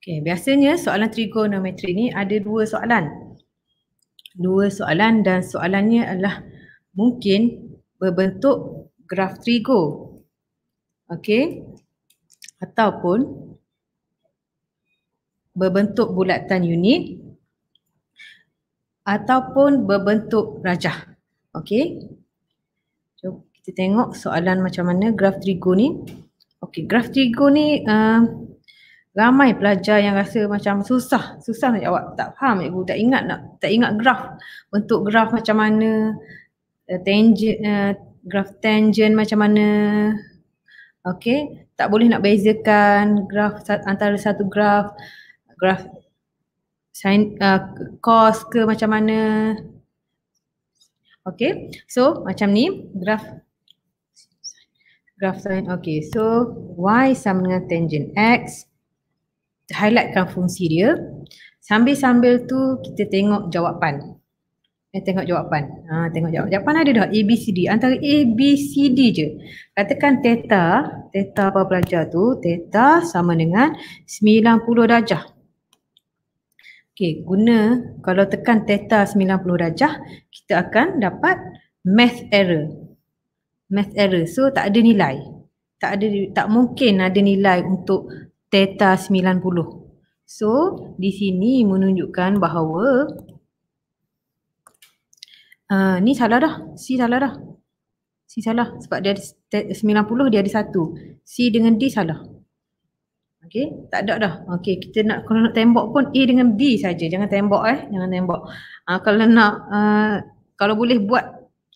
Okay, biasanya soalan trigonometri ni ada dua soalan. Dua soalan dan soalannya adalah mungkin berbentuk graf trigo. Okey. Ataupun berbentuk bulatan unit ataupun berbentuk rajah. Okey. Jom kita tengok soalan macam mana graf trigo ni. Okey, graf trigo ni uh, ramai pelajar yang rasa macam susah, susah nak jawab, tak faham cikgu, tak ingat nak, tak ingat graf, bentuk graf macam mana, Eh, tangent uh, eh, graf tangent macam mana Okay, tak boleh nak bezakan graf antara satu graf graf sin uh, eh, cos ke macam mana Okay, so macam ni graf graf sin Okay, so y sama dengan tangent x highlightkan fungsi dia sambil-sambil tu kita tengok jawapan Eh, tengok jawapan. Ha, tengok jawapan. Jawapan ada dah A, B, C, D. Antara A, B, C, D je. Katakan theta, theta apa pelajar tu, theta sama dengan 90 darjah. Okey, guna kalau tekan theta 90 darjah, kita akan dapat math error. Math error. So tak ada nilai. Tak ada tak mungkin ada nilai untuk theta 90. So di sini menunjukkan bahawa uh, ni salah dah. C salah dah. C salah sebab dia ada 90 dia ada satu. C dengan D salah. Okey, tak ada dah. Okey, kita nak kalau nak tembok pun A dengan B saja. Jangan tembok eh, jangan tembok. Uh, kalau nak uh, kalau boleh buat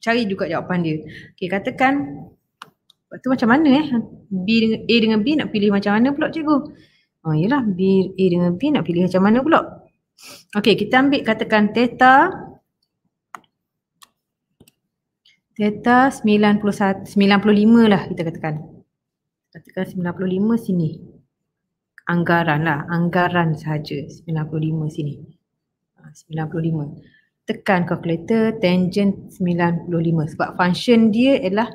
cari juga jawapan dia. Okey, katakan waktu macam mana eh? B dengan A dengan B nak pilih macam mana pula cikgu? Oh, yalah B A dengan B nak pilih macam mana pula? Okey, kita ambil katakan theta Delta 91, 95 lah kita katakan. Katakan 95 sini. Anggaran lah. Anggaran sahaja 95 sini. 95. Ha, Tekan calculator tangent 95. Sebab function dia ialah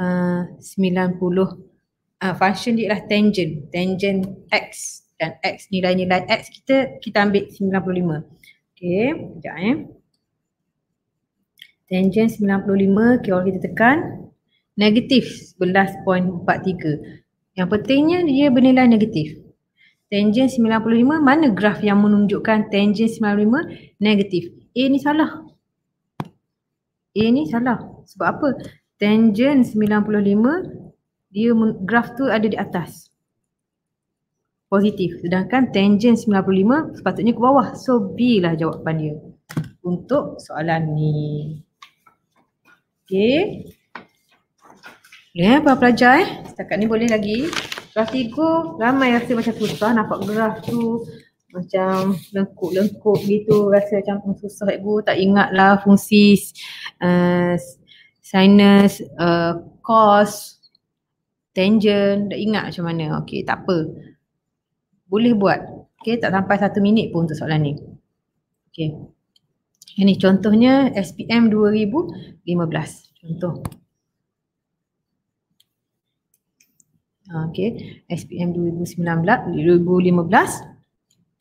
uh, 90. Uh, function dia ialah tangent, tangent x dan x nilai-nilai x kita kita ambil 95. Okay, sekejap eh. Tangent 95 kalau kita tekan negatif 11.43. Yang pentingnya dia bernilai negatif. Tangent 95 mana graf yang menunjukkan tangent 95 negatif? A ni salah. A ni salah. Sebab apa? Tangent 95 dia graf tu ada di atas. Positif. Sedangkan tangent 95 sepatutnya ke bawah. So B lah jawapan dia untuk soalan ni. Okey. Ya, eh, para pelajar eh. Setakat ni boleh lagi. Kelas tiga, ramai rasa macam susah nampak graf tu. Macam lengkuk-lengkuk gitu. Rasa macam hmm, susah ibu. Tak ingat lah fungsi uh, eh, sinus, uh, eh, cos, tangent. Tak ingat macam mana. Okey, tak apa. Boleh buat. Okey, tak sampai satu minit pun untuk soalan ni. Okey. Ini contohnya SPM 2015. Contoh. Okay. SPM 2019, 2015.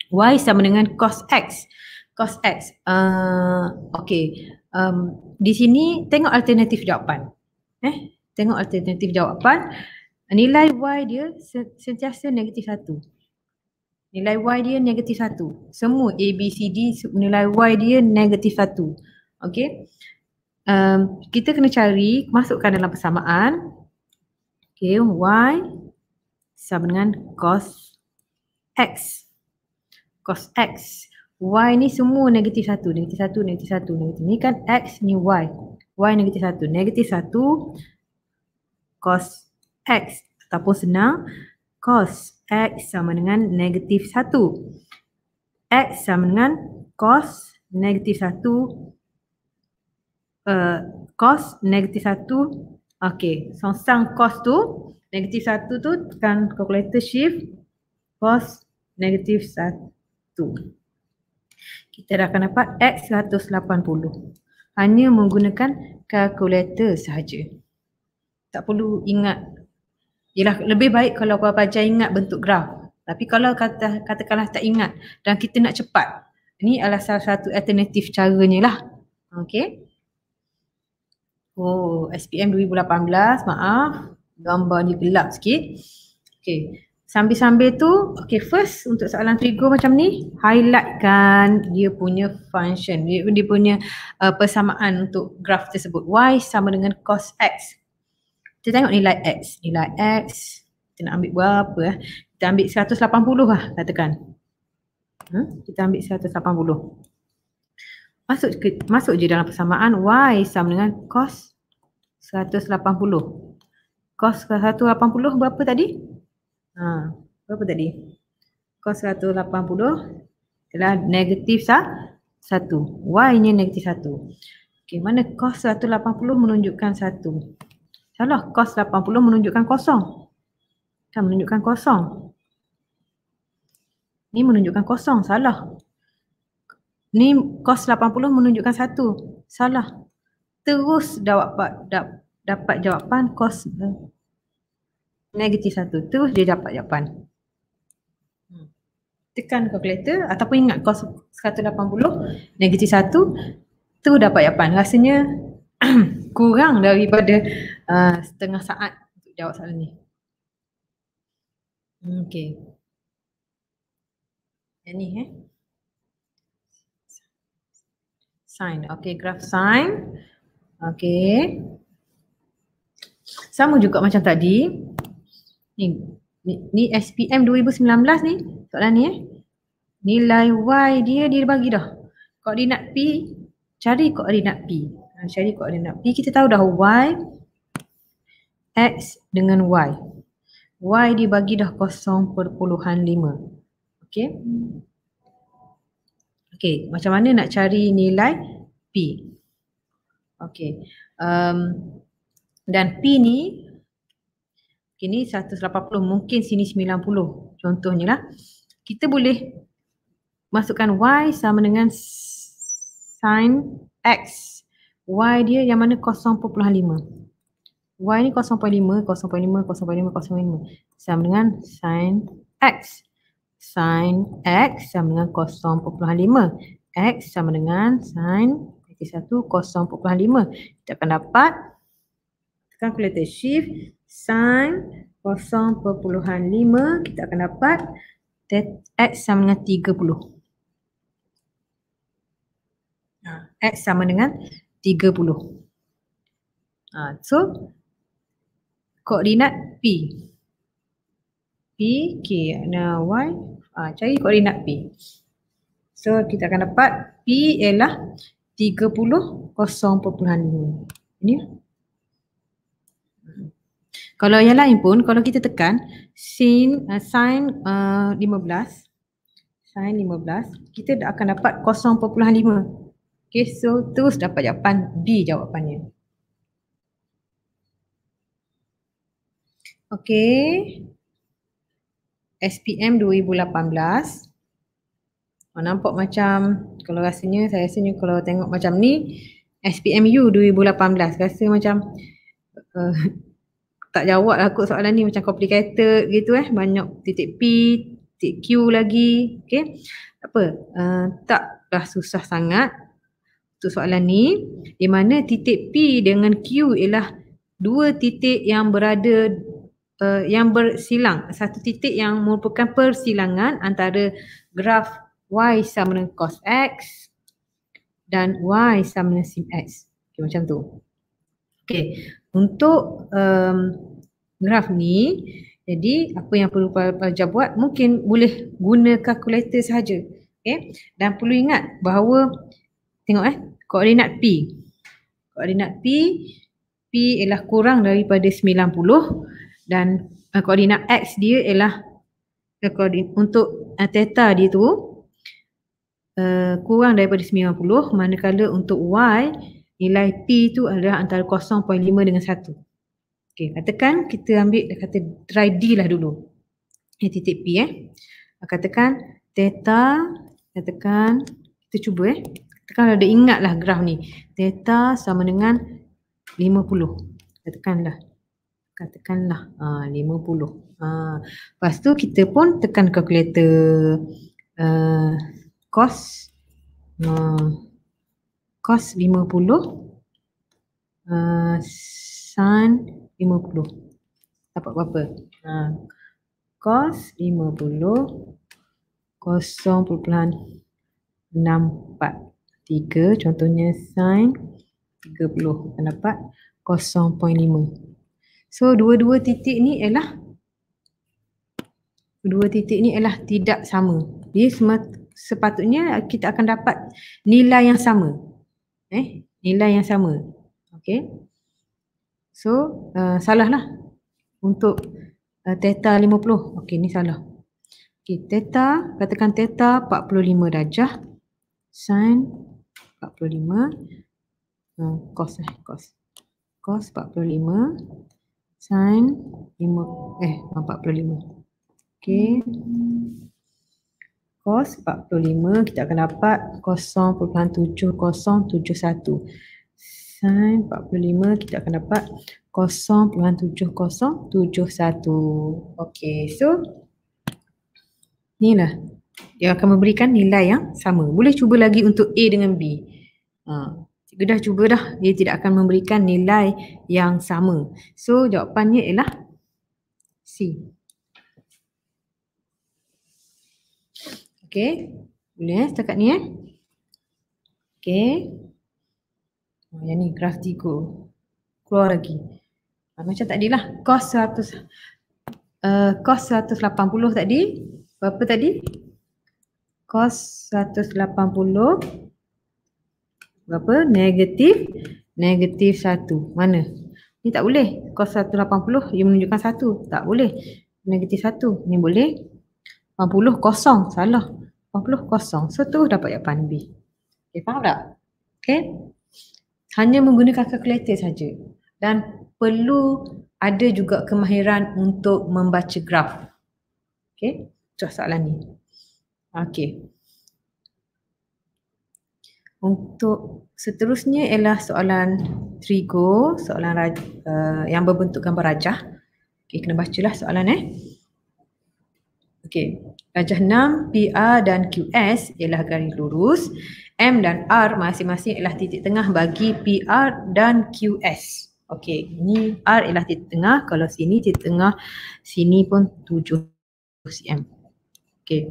Y sama dengan cos X. Cos X. Uh, okay. Um, di sini tengok alternatif jawapan. Eh, Tengok alternatif jawapan. Nilai Y dia sentiasa negatif 1 nilai y dia negatif satu. Semua A, B, C, D nilai y dia negatif satu. Okay. Um, kita kena cari, masukkan dalam persamaan. Okay, y sama dengan cos x. Cos x. Y ni semua negatif satu, Negatif satu, negatif satu. negatif. Ni kan x ni y. Y negatif satu, Negatif satu. cos x. Ataupun senang, cos x sama dengan negatif 1. x sama dengan cos negatif 1. Uh, cos negatif 1. Okey. So, sang cos tu. Negatif 1 tu tekan calculator shift. Cos negatif 1. Kita dah akan dapat x 180. Hanya menggunakan calculator sahaja. Tak perlu ingat ialah lebih baik kalau kau Fajar ingat bentuk graf. Tapi kalau kata, katakanlah tak ingat dan kita nak cepat, ini adalah salah satu alternatif caranya lah. Okey. Oh, SPM 2018, maaf. Gambar ni gelap sikit. Okey. Sambil-sambil tu, okey first untuk soalan trigo macam ni, highlightkan dia punya function, dia, dia punya uh, persamaan untuk graf tersebut. Y sama dengan cos X kita tengok nilai X. Nilai X, kita nak ambil berapa eh? Kita ambil 180 lah katakan. Hmm? Kita ambil 180. Masuk ke, masuk je dalam persamaan Y sama dengan cos 180. Cos 180 berapa tadi? Ha, berapa tadi? Cos 180 adalah negatif 1. Y-nya negatif 1. Okey, mana cos 180 menunjukkan 1. Salah kos 80 menunjukkan kosong. Kan menunjukkan kosong. Ni menunjukkan kosong. Salah. Ni kos 80 menunjukkan satu Salah. Terus dapat dapat jawapan kos eh, negatif satu Terus dia dapat jawapan. Hmm. Tekan kalkulator ataupun ingat cos 180 negatif satu Terus dapat jawapan. Rasanya kurang daripada uh, setengah saat untuk jawab soalan ni. Hmm, okey. Yang ni eh. Sign. Okey, Graf sign. Okey. Sama juga macam tadi. Ni, ni, ni SPM 2019 ni. Soalan ni eh. Nilai Y dia, dia bagi dah. Koordinat P, cari koordinat P. Ha, cari koordinat P, kita tahu dah Y X dengan Y. Y dibagi dah 0.5. Okey. Okey, macam mana nak cari nilai P? Okey. Um, dan P ni, kini okay, 180, mungkin sini 90 contohnya lah. Kita boleh masukkan Y sama dengan sin X. Y dia yang mana y ni 0.5, 0.5, 0.5, 0.5 sama dengan sin x. Sin x sama dengan 0.5. x sama dengan sin x1 0.5. Kita akan dapat tekan kulitur shift sin 0.5 kita akan dapat x sama dengan 30. Ha, x sama dengan 30 uh, ha, So koordinat P. P, K. Now, Y. Ha, cari koordinat P. So, kita akan dapat P ialah 30.0.5. Ini. Kalau yang lain pun, kalau kita tekan sin, uh, sin uh, eh, 15, sin 15, kita akan dapat 0.5. Okay, so terus dapat jawapan B jawapannya. Okey, SPM 2018. Oh, nampak macam kalau rasanya saya rasanya kalau tengok macam ni SPMU 2018 rasa macam uh, tak jawab lah kot soalan ni macam complicated gitu eh banyak titik P, titik Q lagi okay. Tak apa, uh, taklah susah sangat untuk soalan ni di mana titik P dengan Q ialah dua titik yang berada uh, yang bersilang satu titik yang merupakan persilangan antara graf y sama dengan cos x dan y sama dengan sin x. Okay, macam tu. Okey, untuk um, graf ni jadi apa yang perlu pelajar buat mungkin boleh guna kalkulator sahaja. Okay. Dan perlu ingat bahawa tengok eh koordinat P. Koordinat P, P ialah kurang daripada 90 dan uh, koordinat x dia ialah uh, untuk uh, theta dia tu uh, kurang daripada 90 manakala untuk y nilai p tu adalah antara 0.5 dengan 1. Okey, katakan kita ambil kata try d lah dulu. Ya, titik p eh. Katakan theta, katakan kita cuba eh. Katakan ada ingat lah graf ni. Theta sama dengan 50. Katakanlah katakanlah uh, 50. Uh, lepas tu kita pun tekan calculator uh, cos uh, cos 50 uh, sin 50. Dapat berapa? Uh, cos 50 0.643 contohnya sin 30 akan dapat 0.5. So dua-dua titik ni ialah dua titik ni ialah tidak sama. Dia sepatutnya kita akan dapat nilai yang sama. Eh, nilai yang sama. Okay. So uh, eh, salah lah untuk uh, eh, theta 50. Okay ni salah. Okay theta katakan theta 45 darjah sin 45 Uh, cos eh, cos. Cos sin 5 eh 45. Okey. Cos 45 kita akan dapat 0.7071. Sin 45 kita akan dapat 0.7071. Okey, so ni lah. dia akan memberikan nilai yang sama. Boleh cuba lagi untuk A dengan B. Ha dah cuba dah dia tidak akan memberikan nilai yang sama. So jawapannya ialah C. Okay. Boleh eh setakat ni eh. Okay. Oh, yang ni graf 3. Keluar lagi. Ha, macam tadi lah. Kos 100. Uh, kos 180 tadi. Berapa tadi? Kos 180 berapa? Negatif, negatif 1. Mana? Ni tak boleh. Cos 180, ia menunjukkan 1. Tak boleh. Negatif 1. Ni boleh. 80, kosong. Salah. 80, kosong. So, tu dapat jawapan B. Okay, faham tak? Okay. Hanya menggunakan kalkulator saja. Dan perlu ada juga kemahiran untuk membaca graf. Okay. Itu soalan ni. Okay. Untuk seterusnya ialah soalan trigo, soalan uh, yang berbentuk gambar rajah. Okey, kena bacalah soalan eh. Okey, rajah 6, PR dan QS ialah garis lurus. M dan R masing-masing ialah titik tengah bagi PR dan QS. Okey, ini R ialah titik tengah. Kalau sini titik tengah, sini pun 7 cm. Okey,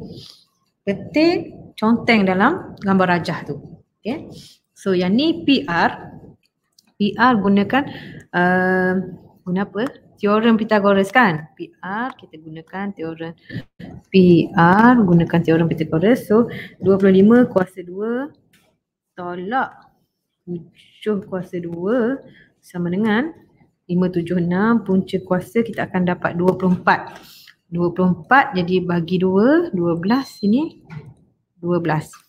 petik conteng dalam gambar rajah tu okay. So yang ni PR, PR gunakan uh, guna apa? Teorem Pythagoras kan? PR kita gunakan teorem PR gunakan teorem Pythagoras. So 25 kuasa 2 tolak 7 kuasa 2 sama dengan 576 punca kuasa kita akan dapat 24. 24 jadi bagi 2, 12 sini 12.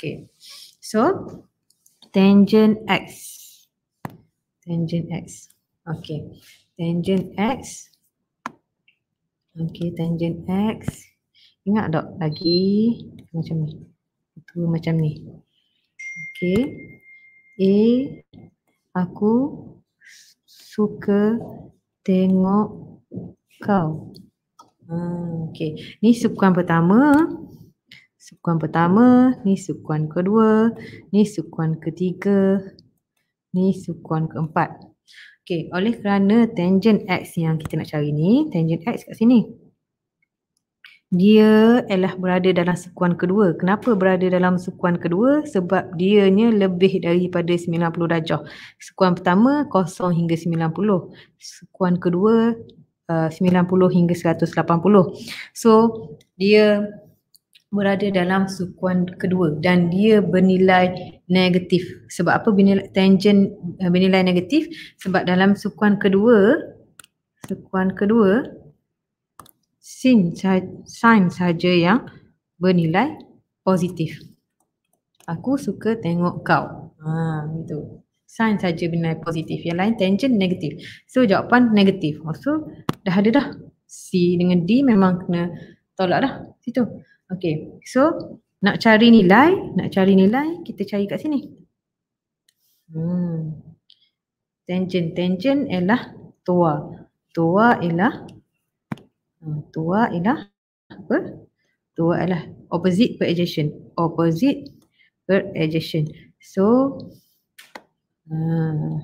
Okay. So, tangent X. Tangent X. Okay. Tangent X. Okay, tangent X. Ingat tak lagi? Macam ni. Itu macam ni. Okay. A. Aku suka tengok kau. Hmm, okay. Ni sukuan pertama sukuan pertama, ni sukuan kedua, ni sukuan ketiga, ni sukuan keempat. Okey, oleh kerana tangent x yang kita nak cari ni, tangent x kat sini. Dia ialah berada dalam sukuan kedua. Kenapa berada dalam sukuan kedua? Sebab dia nya lebih daripada 90 darjah. Sukuan pertama 0 hingga 90. Sukuan kedua eh, uh, 90 hingga 180. So, dia berada dalam sukuan kedua dan dia bernilai negatif. Sebab apa bernilai, tangent eh, bernilai negatif? Sebab dalam sukuan kedua, sukuan kedua, sin sign saja yang bernilai positif. Aku suka tengok kau. Ha, gitu. sin saja bernilai positif. Yang lain tangent negatif. So jawapan negatif. So dah ada dah. C dengan D memang kena tolak dah. Situ. Okay, so nak cari nilai, nak cari nilai, kita cari kat sini. Hmm. Tangent, tangent ialah tua. Tua ialah, hmm, tua ialah apa? Tua ialah opposite per adjacent. Opposite per adjacent. So, uh,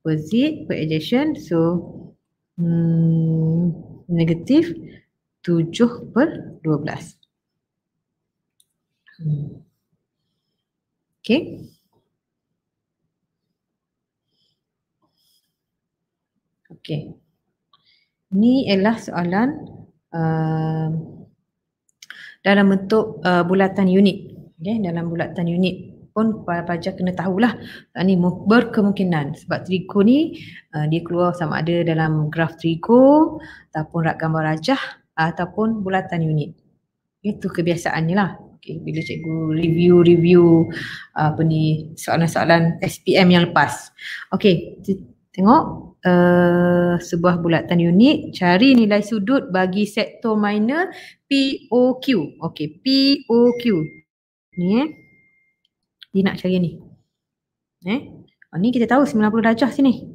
opposite per adjacent. So, hmm, negative Tujuh per dua belas. Okay. Okay. Ini adalah soalan uh, dalam bentuk uh, bulatan unit. Okay. Dalam bulatan unit pun pelajar kena tahulah ni berkemungkinan sebab trigo ni uh, dia keluar sama ada dalam graf trigo ataupun rak gambar rajah ataupun bulatan unit. Itu kebiasaannya lah. Okay, bila cikgu review-review uh, apa ni soalan-soalan SPM yang lepas. Okey, tengok uh, sebuah bulatan unit cari nilai sudut bagi sektor minor POQ. Okey, POQ. Ni eh. Dia nak cari ni. Eh? Oh, ni kita tahu 90 darjah sini.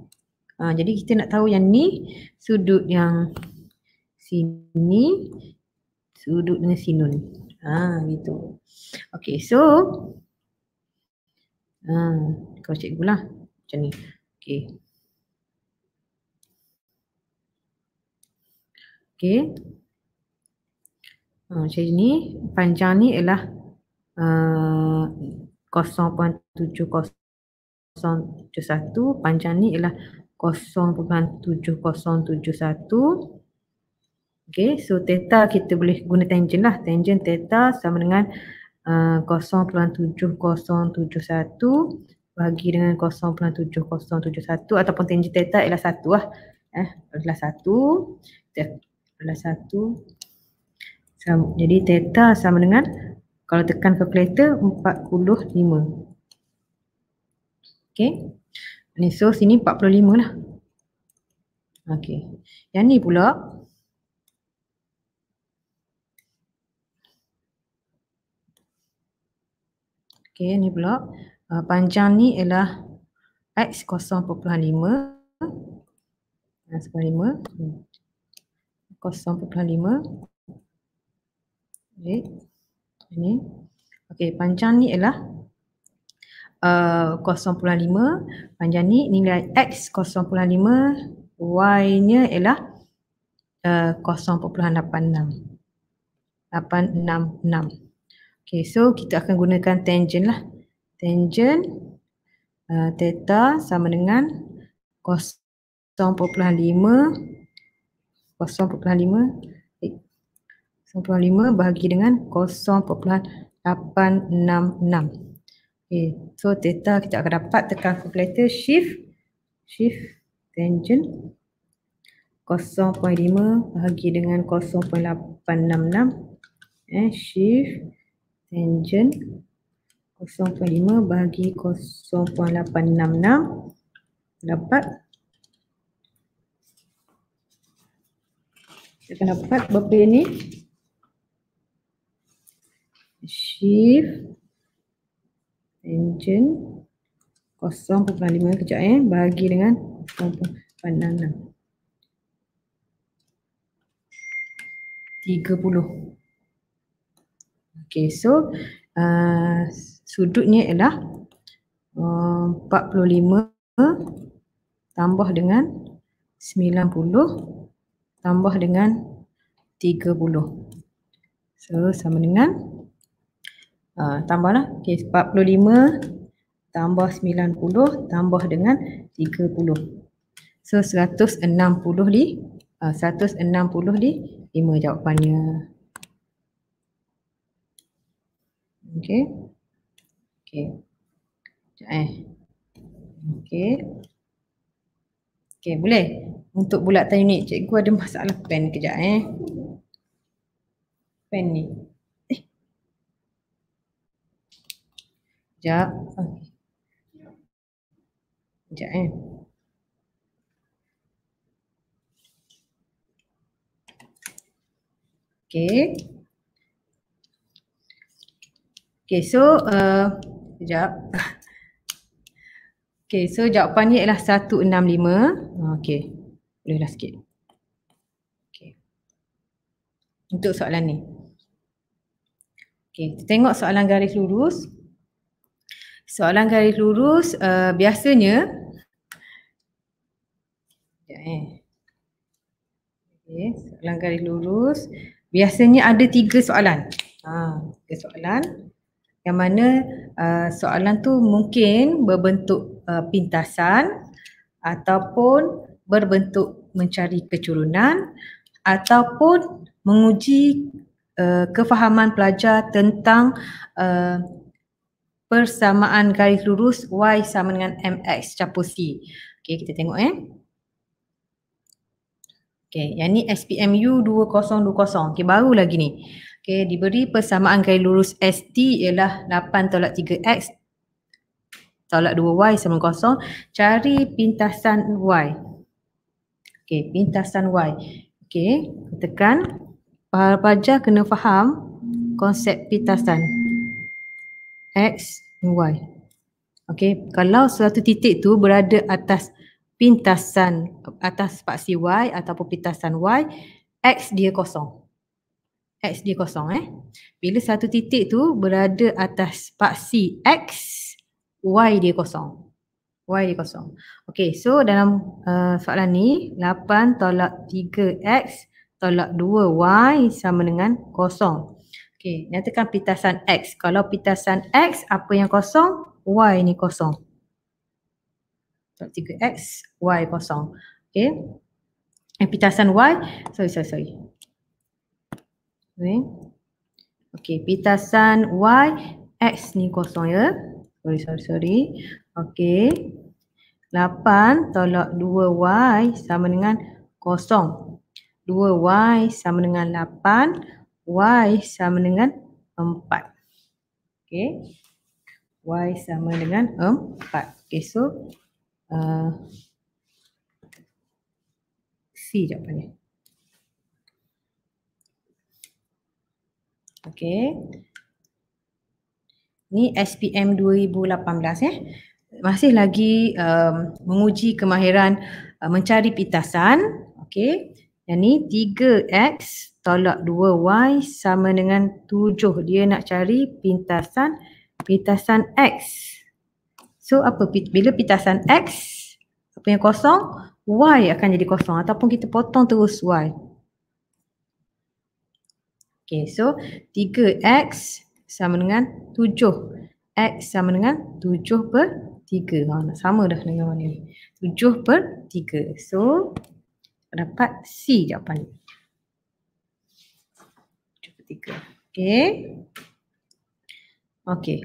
Uh, jadi kita nak tahu yang ni sudut yang sini sudut dengan sinun. Ha gitu. Okey, so ha kau cikgu lah macam ni. Okey. Okey. Ha, macam ni panjang ni ialah ha, uh, 0.7071 panjang ni ialah 0.7071 Okay, so theta kita boleh guna tangent lah. Tangent theta sama dengan uh, 0.7071 bagi dengan 0.7071 ataupun tangent theta ialah 1 lah. Eh, adalah 1. Adalah 1. jadi theta sama dengan kalau tekan calculator 45. Okay. Ni so sini 45 lah. Okay. Yang ni pula Okey, ni pula uh, panjang ni ialah x 0.5 x 0.5 0.5 Okey. Ini. Okey, panjang ni ialah uh, ah, 0.5 panjang ni nilai x 0.5 y nya ialah uh, 0.866 866 Okay, so kita akan gunakan tangent lah. Tangent uh, theta sama dengan 0.5 0.5 eh, bahagi dengan 0.866. Okay, so theta kita akan dapat tekan calculator shift shift tangent 0.5 bahagi dengan 0.866 eh shift tangent 0.5 bahagi 0.866 dapat kita akan dapat berapa yang ni shift tangent 0.5 kejap eh bahagi dengan 0.866 30 Okay, so uh, sudutnya ialah uh, 45 tambah dengan 90 tambah dengan 30. So sama dengan uh, tambahlah. Okay, 45 tambah 90 tambah dengan 30. So 160 di uh, 160 di 5 jawapannya. Okay, okay, Sekejap eh. okay, Okey, boleh? Untuk bulatan unit, cikgu ada masalah pen kejap eh. Pen ni. Eh. Sekejap. Okey. Sekejap eh. Okey. Okay, so uh, sekejap. Okay, so jawapan dia ialah 165. Okay, bolehlah sikit. Okay. Untuk soalan ni. Okay, kita tengok soalan garis lurus. Soalan garis lurus uh, biasanya Sekejap eh. Okay, soalan garis lurus biasanya ada tiga soalan. Ha, tiga soalan yang mana uh, soalan tu mungkin berbentuk uh, pintasan ataupun berbentuk mencari kecurunan ataupun menguji uh, kefahaman pelajar tentang uh, persamaan garis lurus y sama dengan mx campur c. Okey kita tengok eh. Okey, yang ni SPMU 2020. Okey, baru lagi ni. Okey, diberi persamaan garis lurus ST ialah 8 tolak 3X tolak 2Y sama kosong. Cari pintasan Y. Okey, pintasan Y. Okey, tekan. Para pelajar kena faham konsep pintasan. X, Y. Okey, kalau suatu titik tu berada atas pintasan, atas paksi Y ataupun pintasan Y, X dia kosong. X dia kosong eh. Bila satu titik tu berada atas paksi X, Y dia kosong. Y dia kosong. Okay so dalam uh, soalan ni 8 tolak 3X tolak 2Y sama dengan kosong. Okay nyatakan pitasan X. Kalau pitasan X apa yang kosong? Y ni kosong. Tolak 3X, Y kosong. Okay. Eh, pitasan Y, sorry, sorry, sorry. Okay. okay, pitasan Y, X ni kosong ya. Sorry, sorry, sorry. Okay. 8 tolak 2Y sama dengan kosong. 2Y sama dengan 8. Y sama dengan 4. Okay. Y sama dengan 4. Okay, so... Uh, C jawapannya. Okey. Ni SPM 2018 ya. Masih lagi um, menguji kemahiran uh, mencari pitasan. Okey. Yang ni 3X tolak 2Y sama dengan 7. Dia nak cari pintasan pitasan X. So apa bila pitasan X Apa yang kosong, Y akan jadi kosong ataupun kita potong terus Y. Okay, so 3x sama dengan 7. x sama dengan 7 per 3. Ha, sama dah dengan mana ni. 7 per 3. So, dapat C jawapan ni. 7 per 3. Okay. Okay.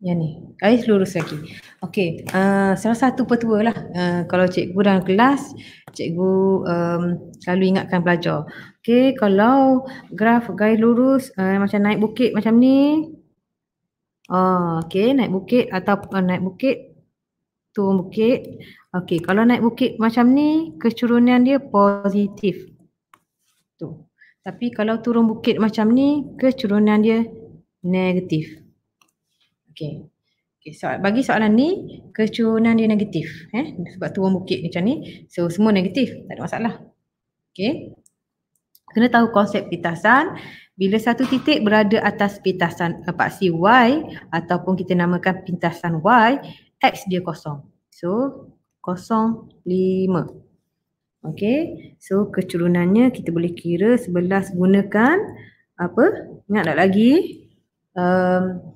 Yang ni. Air lurus lagi. Okey. Uh, salah satu petua lah. Uh, kalau cikgu dalam kelas, cikgu um, selalu ingatkan pelajar. Okey. Kalau graf garis lurus uh, macam naik bukit macam ni. Oh, okey. Naik bukit atau uh, naik bukit. Turun bukit. Okey. Kalau naik bukit macam ni, kecurunan dia positif. Tu. Tapi kalau turun bukit macam ni, kecurunan dia negatif. Okay. okay so bagi soalan ni, kecurunan dia negatif. Eh? Sebab tuan bukit macam ni. So semua negatif. Tak ada masalah. Okay. Kena tahu konsep pitasan. Bila satu titik berada atas pitasan eh, paksi Y ataupun kita namakan pitasan Y, X dia kosong. So, kosong lima. Okay. So, kecurunannya kita boleh kira sebelas gunakan apa? Ingat tak lagi? Um,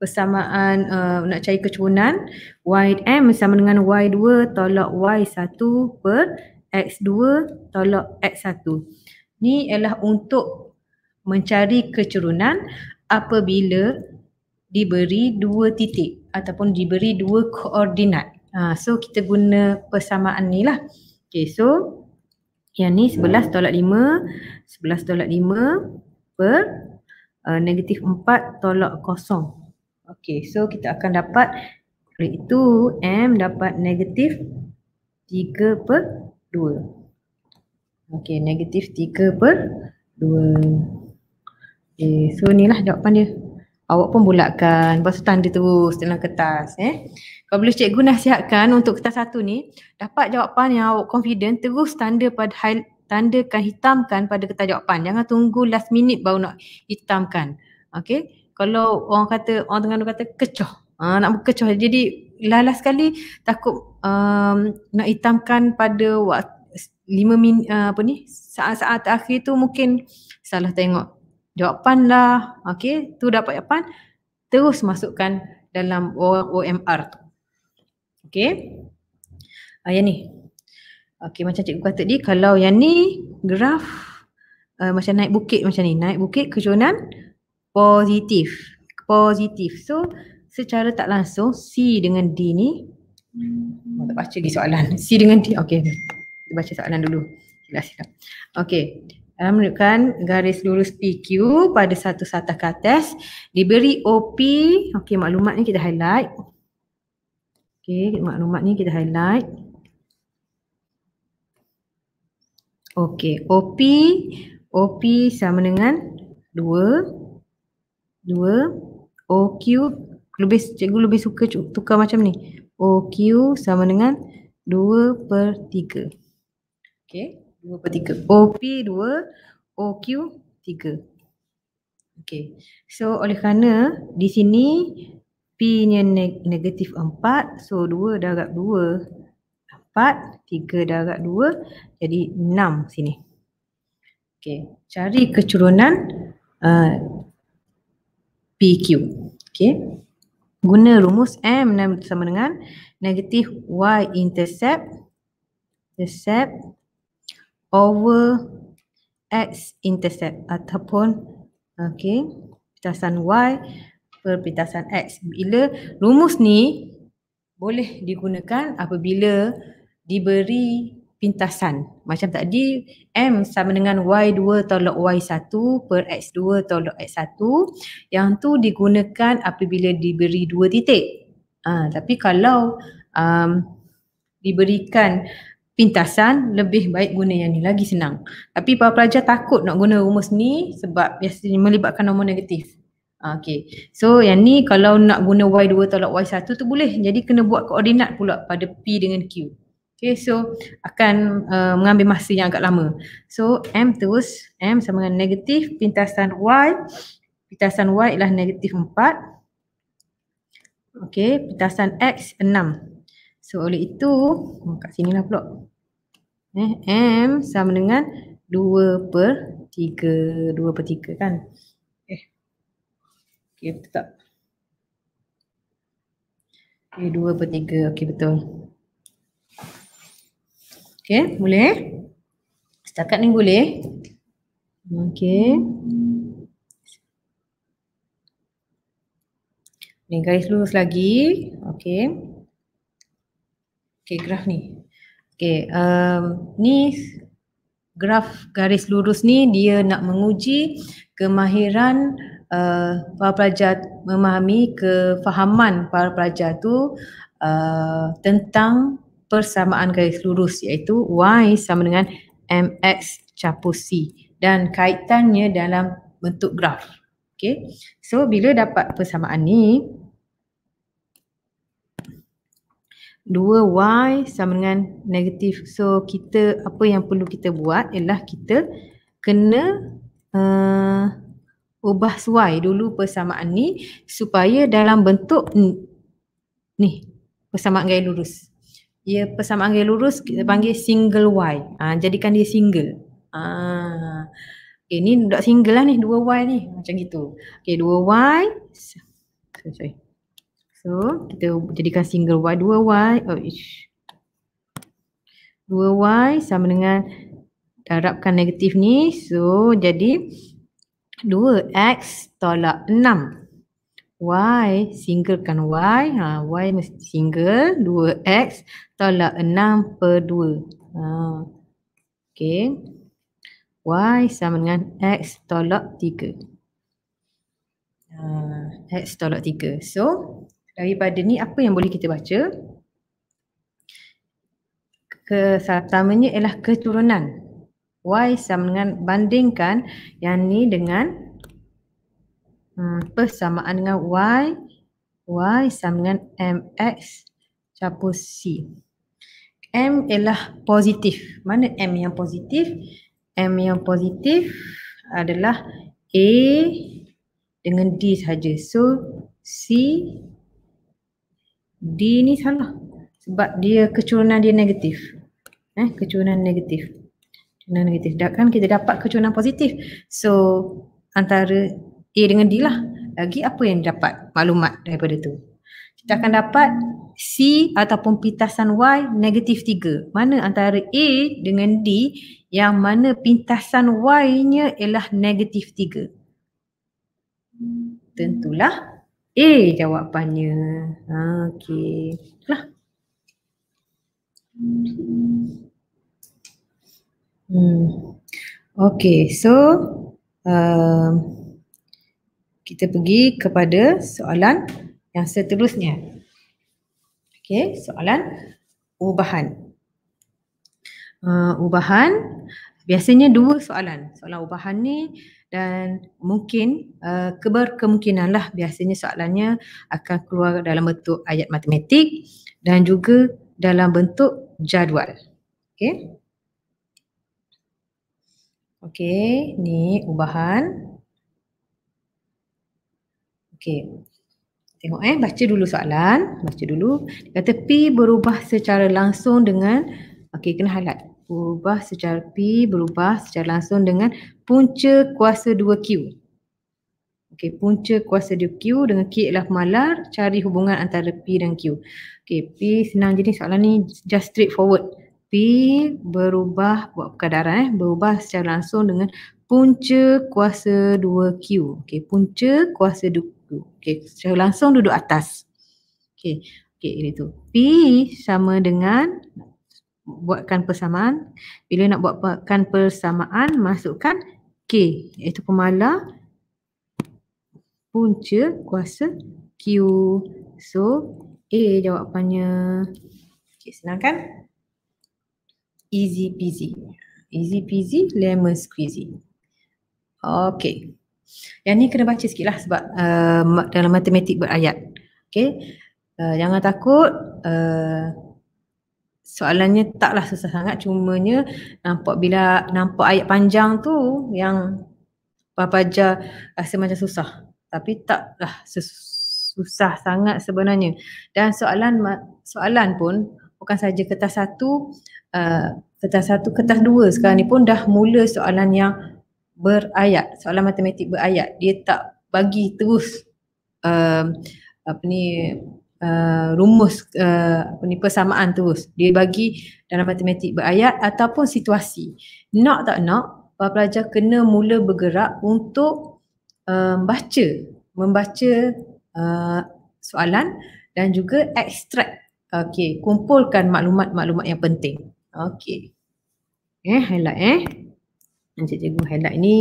persamaan uh, nak cari kecubunan y m sama dengan y2 tolak y1 per x2 tolak x1. Ni ialah untuk mencari kecerunan apabila diberi dua titik ataupun diberi dua koordinat. Ha, so kita guna persamaan ni lah. Okay so yang ni 11 tolak 5, 11 tolak 5 per uh, negatif 4 tolak kosong. Okey, so kita akan dapat itu M dapat negatif 3 per 2. Okey, negatif 3 per 2. Okay, so inilah jawapan dia. Awak pun bulatkan. Lepas tu tanda terus dalam kertas. Eh? Kalau boleh cikgu nasihatkan untuk kertas satu ni, dapat jawapan yang awak confident, terus tanda pada high, tandakan hitamkan pada kertas jawapan. Jangan tunggu last minute baru nak hitamkan. Okay kalau orang kata orang tengah kata kecoh uh, nak kecoh jadi lalas sekali takut um, nak hitamkan pada waktu lima min, uh, apa ni saat-saat terakhir tu mungkin salah tengok jawapan lah okey tu dapat jawapan terus masukkan dalam OMR tu okey uh, yang ni okey macam cikgu kata tadi kalau yang ni graf uh, macam naik bukit macam ni naik bukit kejunan positif. Positif. So secara tak langsung C dengan D ni hmm. tak baca lagi soalan. C dengan D. Okay, Kita baca soalan dulu. Sila sila. Okay, Dalam ah, menunjukkan garis lurus PQ pada satu satah kartes diberi OP. Okay, maklumat ni kita highlight. Okay, maklumat ni kita highlight. Okay, OP OP sama dengan 2 OQ lebih cikgu lebih suka tukar macam ni OQ sama dengan 2 per 3 ok 2 per 3 OP 2 OQ 3 ok so oleh kerana di sini P nya neg negatif 4 so 2 darab 2 4 3 darab 2 jadi 6 sini ok cari kecurunan uh, PQ. okay. Guna rumus M sama dengan negatif Y intercept intercept over X intercept ataupun okay, pintasan Y per pintasan X. Bila rumus ni boleh digunakan apabila diberi pintasan. Macam tadi M sama dengan Y2 tolak Y1 per X2 tolak X1 yang tu digunakan apabila diberi dua titik. Ha, tapi kalau um, diberikan pintasan lebih baik guna yang ni lagi senang. Tapi para pelajar takut nak guna rumus ni sebab biasanya melibatkan nombor negatif. Ha, okay. So yang ni kalau nak guna Y2 tolak Y1 tu boleh. Jadi kena buat koordinat pula pada P dengan Q. Okay, so akan uh, mengambil masa yang agak lama. So M terus, M sama dengan negatif pintasan Y. Pintasan Y ialah negatif 4. Okay, pintasan X 6. So oleh itu, oh, kat sini lah pula. Eh, M sama dengan 2 per 3. 2 per 3 kan? Eh. Okay, betul tak? Okay, eh, 2 per tiga. Okay, betul. Okey, boleh? Setakat ni boleh? Okey. Ni garis lurus lagi. Okey. Okey, graf ni. Okey, um, ni graf garis lurus ni dia nak menguji kemahiran uh, para pelajar memahami kefahaman para pelajar tu uh, tentang persamaan garis lurus iaitu y sama dengan mx capur c dan kaitannya dalam bentuk graf. Okay. So bila dapat persamaan ni, 2y sama dengan negatif. So kita apa yang perlu kita buat ialah kita kena uh, ubah y dulu persamaan ni supaya dalam bentuk ni, persamaan garis lurus ia persamaan panggil lurus kita panggil single Y. Ha, jadikan dia single. Ha. Okay, ni tak single lah ni, dua Y ni. Macam gitu. Okay, dua Y. Sorry, sorry. So, kita jadikan single Y. Dua Y. Oh, ish. Dua Y sama dengan darabkan negatif ni. So, jadi 2x tolak 6 Y single kan? Y. Ha, y mesti single. 2X tolak 6 per 2. Ha. Okay. Y sama dengan X tolak 3. Ha, X tolak 3. So daripada ni apa yang boleh kita baca? Kesatamanya ialah keturunan. Y sama dengan bandingkan yang ni dengan Hmm, P dengan Y. Y sama dengan MX campur C. M ialah positif. Mana M yang positif? M yang positif adalah A dengan D saja So C, D ni salah. Sebab dia kecurunan dia negatif. Eh, kecurunan negatif. Kecurunan negatif. Kan kita dapat kecurunan positif. So antara A dengan D lah. Lagi apa yang dapat maklumat daripada tu? Kita akan dapat C ataupun pintasan Y negatif 3. Mana antara A dengan D yang mana pintasan Y-nya ialah negatif 3. Tentulah A jawapannya. Ha, Okey. Itulah. Hmm. Okay. so uh, kita pergi kepada soalan yang seterusnya. Okey, soalan ubahan. Uh, ubahan, biasanya dua soalan. Soalan ubahan ni dan mungkin uh, keberkemungkinan lah biasanya soalannya akan keluar dalam bentuk ayat matematik dan juga dalam bentuk jadual. Okey. Okey, ni ubahan. Okey. Tengok eh, baca dulu soalan. Baca dulu. Dia kata P berubah secara langsung dengan, okey kena highlight. Berubah secara P berubah secara langsung dengan punca kuasa 2Q. Okey, punca kuasa 2Q dengan k ialah malar, cari hubungan antara P dan Q. Okey, P senang je ni soalan ni, just straightforward. P berubah, buat kadaran eh, berubah secara langsung dengan punca kuasa 2Q. Okey, punca kuasa 2 Okey, secara langsung duduk atas. Okey. Okey, ini tu. P sama dengan buatkan persamaan. Bila nak buatkan persamaan, masukkan K iaitu pemala punca kuasa Q. So A jawapannya. Okey, senang kan? Easy peasy. Easy peasy, lemon squeezy. Okey. Yang ni kena baca sikit lah sebab uh, dalam matematik berayat. Okay. Uh, jangan takut. Uh, soalannya taklah susah sangat. Cumanya nampak bila nampak ayat panjang tu yang Papaja rasa uh, macam susah. Tapi taklah susah sangat sebenarnya. Dan soalan soalan pun bukan saja kertas satu, uh, kertas satu, kertas dua sekarang ni pun dah mula soalan yang berayat, soalan matematik berayat. Dia tak bagi terus uh, apa ni uh, rumus uh, apa ni persamaan terus. Dia bagi dalam matematik berayat ataupun situasi. Nak tak nak, pelajar kena mula bergerak untuk um, baca, membaca uh, soalan dan juga extract. Okey, kumpulkan maklumat-maklumat yang penting. Okey. Eh, highlight eh yang cikgu highlight ni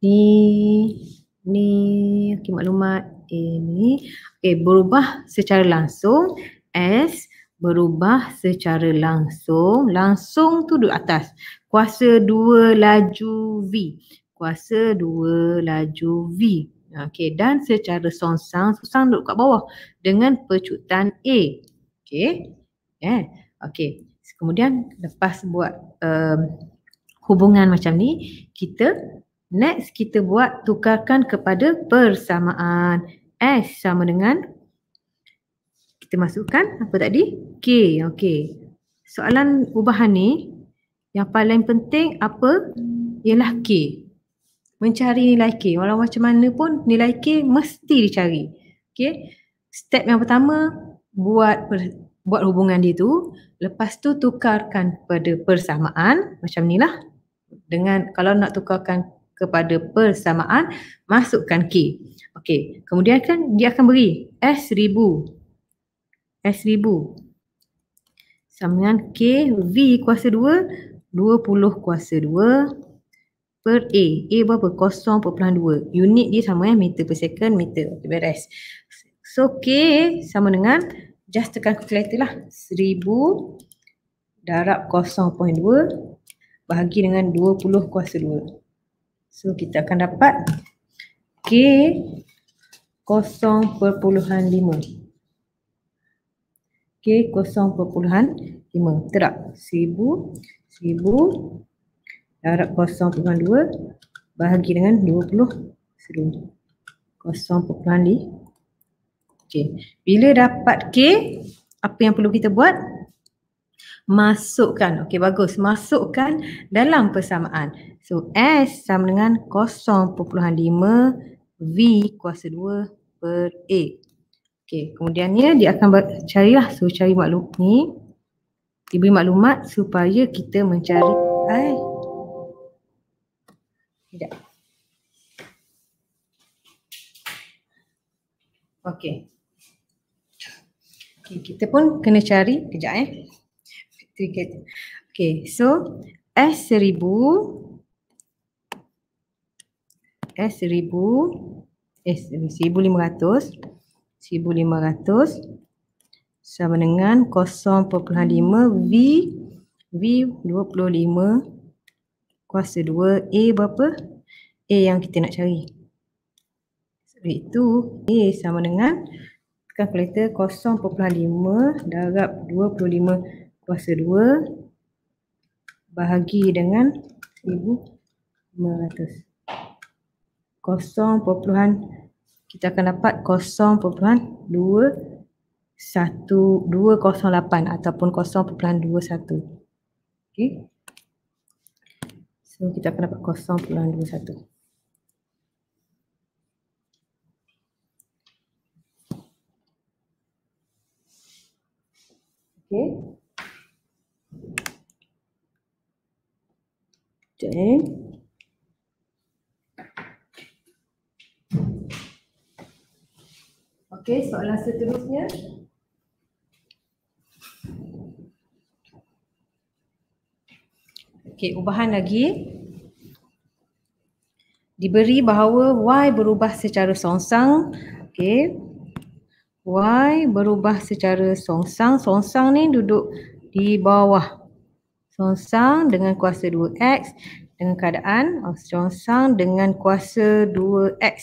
ni ni okay, maklumat ini okey berubah secara langsung S berubah secara langsung langsung tu di atas kuasa dua laju V kuasa dua laju V okey dan secara songsang songsang duduk kat bawah dengan pecutan A okey eh yeah. okey kemudian lepas buat um, hubungan macam ni, kita next kita buat tukarkan kepada persamaan. S sama dengan kita masukkan apa tadi? K. Okey. Soalan ubahan ni yang paling penting apa? Ialah K. Mencari nilai K. Walau macam mana pun nilai K mesti dicari. Okey. Step yang pertama buat per, buat hubungan dia tu. Lepas tu tukarkan kepada persamaan macam ni lah dengan kalau nak tukarkan kepada persamaan masukkan K. Okey, kemudian kan dia akan beri S ribu. S ribu. Sama dengan K V kuasa 2, 20 kuasa 2 per A. A berapa? 0.2. Unit dia sama ya, meter per second, meter. Okay, beres. So K sama dengan, just tekan kalkulator lah. 1000 darab 0.2 bahagi dengan 20 kuasa 2. So kita akan dapat K 0.5. Okay, 0.5. Terak 1000, 1000, darab 0.2, bahagi dengan 20 seru. 0.5. Okay, bila dapat K, apa yang perlu kita buat? masukkan. Okey bagus. Masukkan dalam persamaan. So S sama dengan 0.5 V kuasa 2 per A. Okey kemudiannya dia akan carilah. So cari maklum ni. Diberi maklumat supaya kita mencari. Hai. Tidak. Okey. Okay, kita pun kena cari kejap eh triket. Okay, so s seribu s seribu s eh, seribu seribu lima ratus lima ratus sama dengan kosong lima V v dua puluh lima kuasa dua A berapa? A yang kita nak cari. Sebab itu A sama dengan kalkulator kosong 0.5 darab kuasa 2 bahagi dengan 1500 kosong perpuluhan kita akan dapat 0.21208 ataupun kosong 0.21 okey so kita akan dapat 0.21 okey Okay, soalan seterusnya. Okay, ubahan lagi. Diberi bahawa Y berubah secara songsang. Okay, Y berubah secara songsang. Songsang ni duduk di bawah. Songsang dengan kuasa 2x dengan keadaan oh, Songsang dengan kuasa 2x.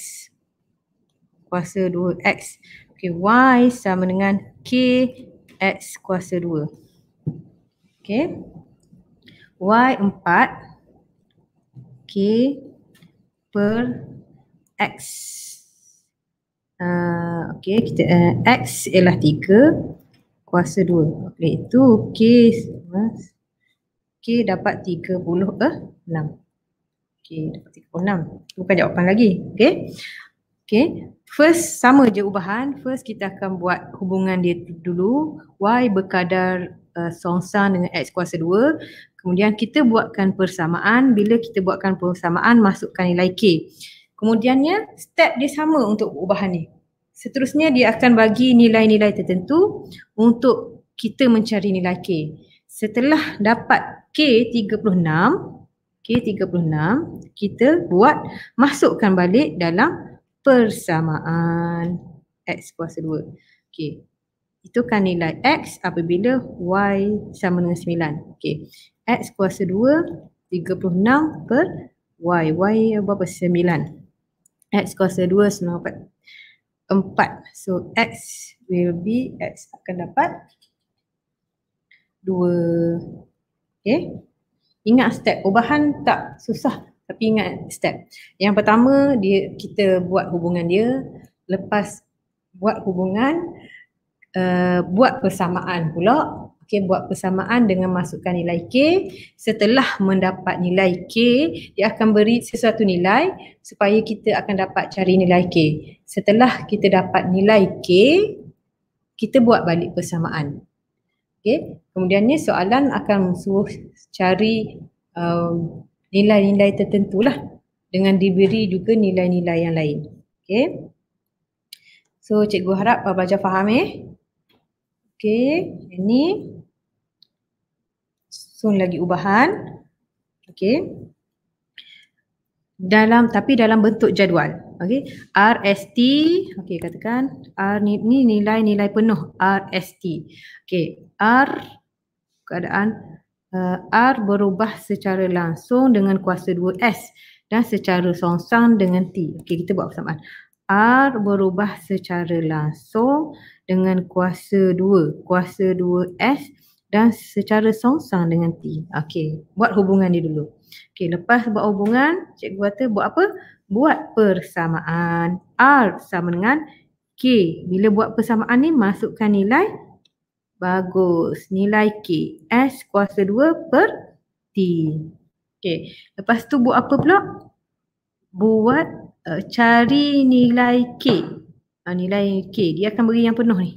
Kuasa 2x. okay y sama dengan kx kuasa 2. okay y 4 k per x. Uh, okey, kita uh, x ialah 3 kuasa 2. Okey, itu k sama Okey, dapat 36. Eh, Okey, dapat 36. Bukan jawapan lagi. Okey. Okey. First sama je ubahan. First kita akan buat hubungan dia dulu. Y berkadar uh, eh, songsang dengan X kuasa 2. Kemudian kita buatkan persamaan. Bila kita buatkan persamaan, masukkan nilai K. Kemudiannya step dia sama untuk ubahan ni. Seterusnya dia akan bagi nilai-nilai tertentu untuk kita mencari nilai K. Setelah dapat K36 K36 kita buat masukkan balik dalam persamaan X kuasa 2 Okay. Itu kan nilai X apabila Y sama dengan 9 okay. X kuasa 2 36 per Y Y berapa? 9 X kuasa 2 94 4 So X will be X akan dapat 2 Okay. Eh? Ingat step. Ubahan tak susah tapi ingat step. Yang pertama dia kita buat hubungan dia. Lepas buat hubungan, uh, buat persamaan pula. Okay, buat persamaan dengan masukkan nilai K. Setelah mendapat nilai K, dia akan beri sesuatu nilai supaya kita akan dapat cari nilai K. Setelah kita dapat nilai K, kita buat balik persamaan. Okay. Kemudiannya soalan akan suruh cari um, nilai-nilai tertentu lah dengan diberi juga nilai-nilai yang lain. Okay. So cikgu harap Pak Baja faham eh. Okay. Ini soon lagi ubahan. Okay. Dalam tapi dalam bentuk jadual. Okey, RST, okey katakan R ni, ni nilai-nilai penuh RST. Okey, R keadaan uh, R berubah secara langsung dengan kuasa 2S dan secara songsang dengan T. Okey, kita buat persamaan. R berubah secara langsung dengan kuasa 2, kuasa 2S dan secara songsang dengan T. Okey, buat hubungan dia dulu. Okey, lepas buat hubungan, cikgu kata buat apa? buat persamaan. R sama dengan K. Bila buat persamaan ni masukkan nilai bagus. Nilai K. S kuasa 2 per T. Okey. Lepas tu buat apa pula? Buat uh, cari nilai K. Uh, nilai K. Dia akan beri yang penuh ni.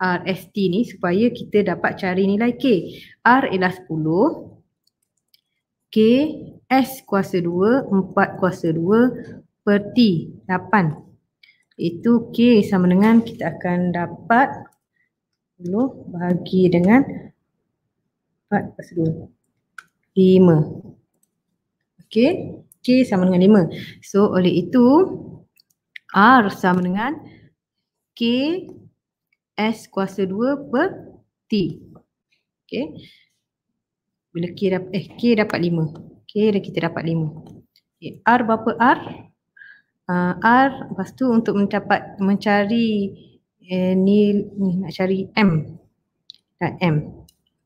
RST ni supaya kita dapat cari nilai K. R ialah 10. K S kuasa 2, 4 kuasa 2 per T, 8. Itu K sama dengan kita akan dapat 10 bahagi dengan 4 kuasa 2, 5. Okey, K sama dengan 5. So oleh itu, R sama dengan K S kuasa 2 per T. Okey. Bila K dapat, eh K dapat Okey, kita dapat lima. Okay, R berapa R? Uh, R lepas tu untuk mendapat mencari eh, ni, ni nak cari M. Dan M.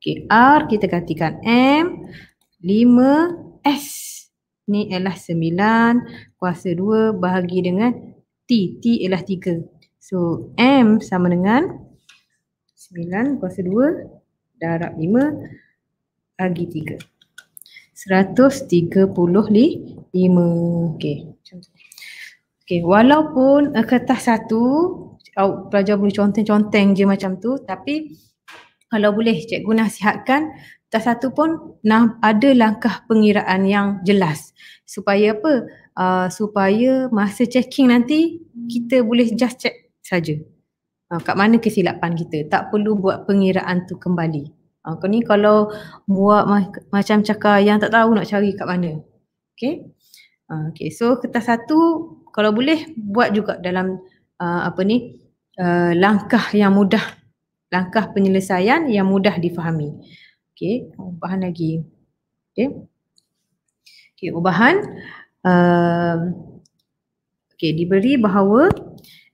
Okey, R kita gantikan M lima s Ni ialah sembilan kuasa dua bahagi dengan T. T ialah tiga. So M sama dengan sembilan kuasa dua darab lima bahagi tiga. 135. Okey, macam tu. Okey, walaupun uh, kertas satu, oh, pelajar boleh conteng-conteng je macam tu, tapi kalau boleh cikgu nasihatkan, kertas satu pun nah, ada langkah pengiraan yang jelas. Supaya apa? Uh, supaya masa checking nanti, kita boleh just check saja. Uh, kat mana kesilapan kita. Tak perlu buat pengiraan tu kembali. Uh, kau ni kalau buat ma- macam cakap yang tak tahu nak cari kat mana. Okay. Uh, ha, okay. So kertas satu kalau boleh buat juga dalam uh, apa ni uh, langkah yang mudah. Langkah penyelesaian yang mudah difahami. Okay. Ubahan lagi. Okay. Okay. Ubahan. Uh, okay. Diberi bahawa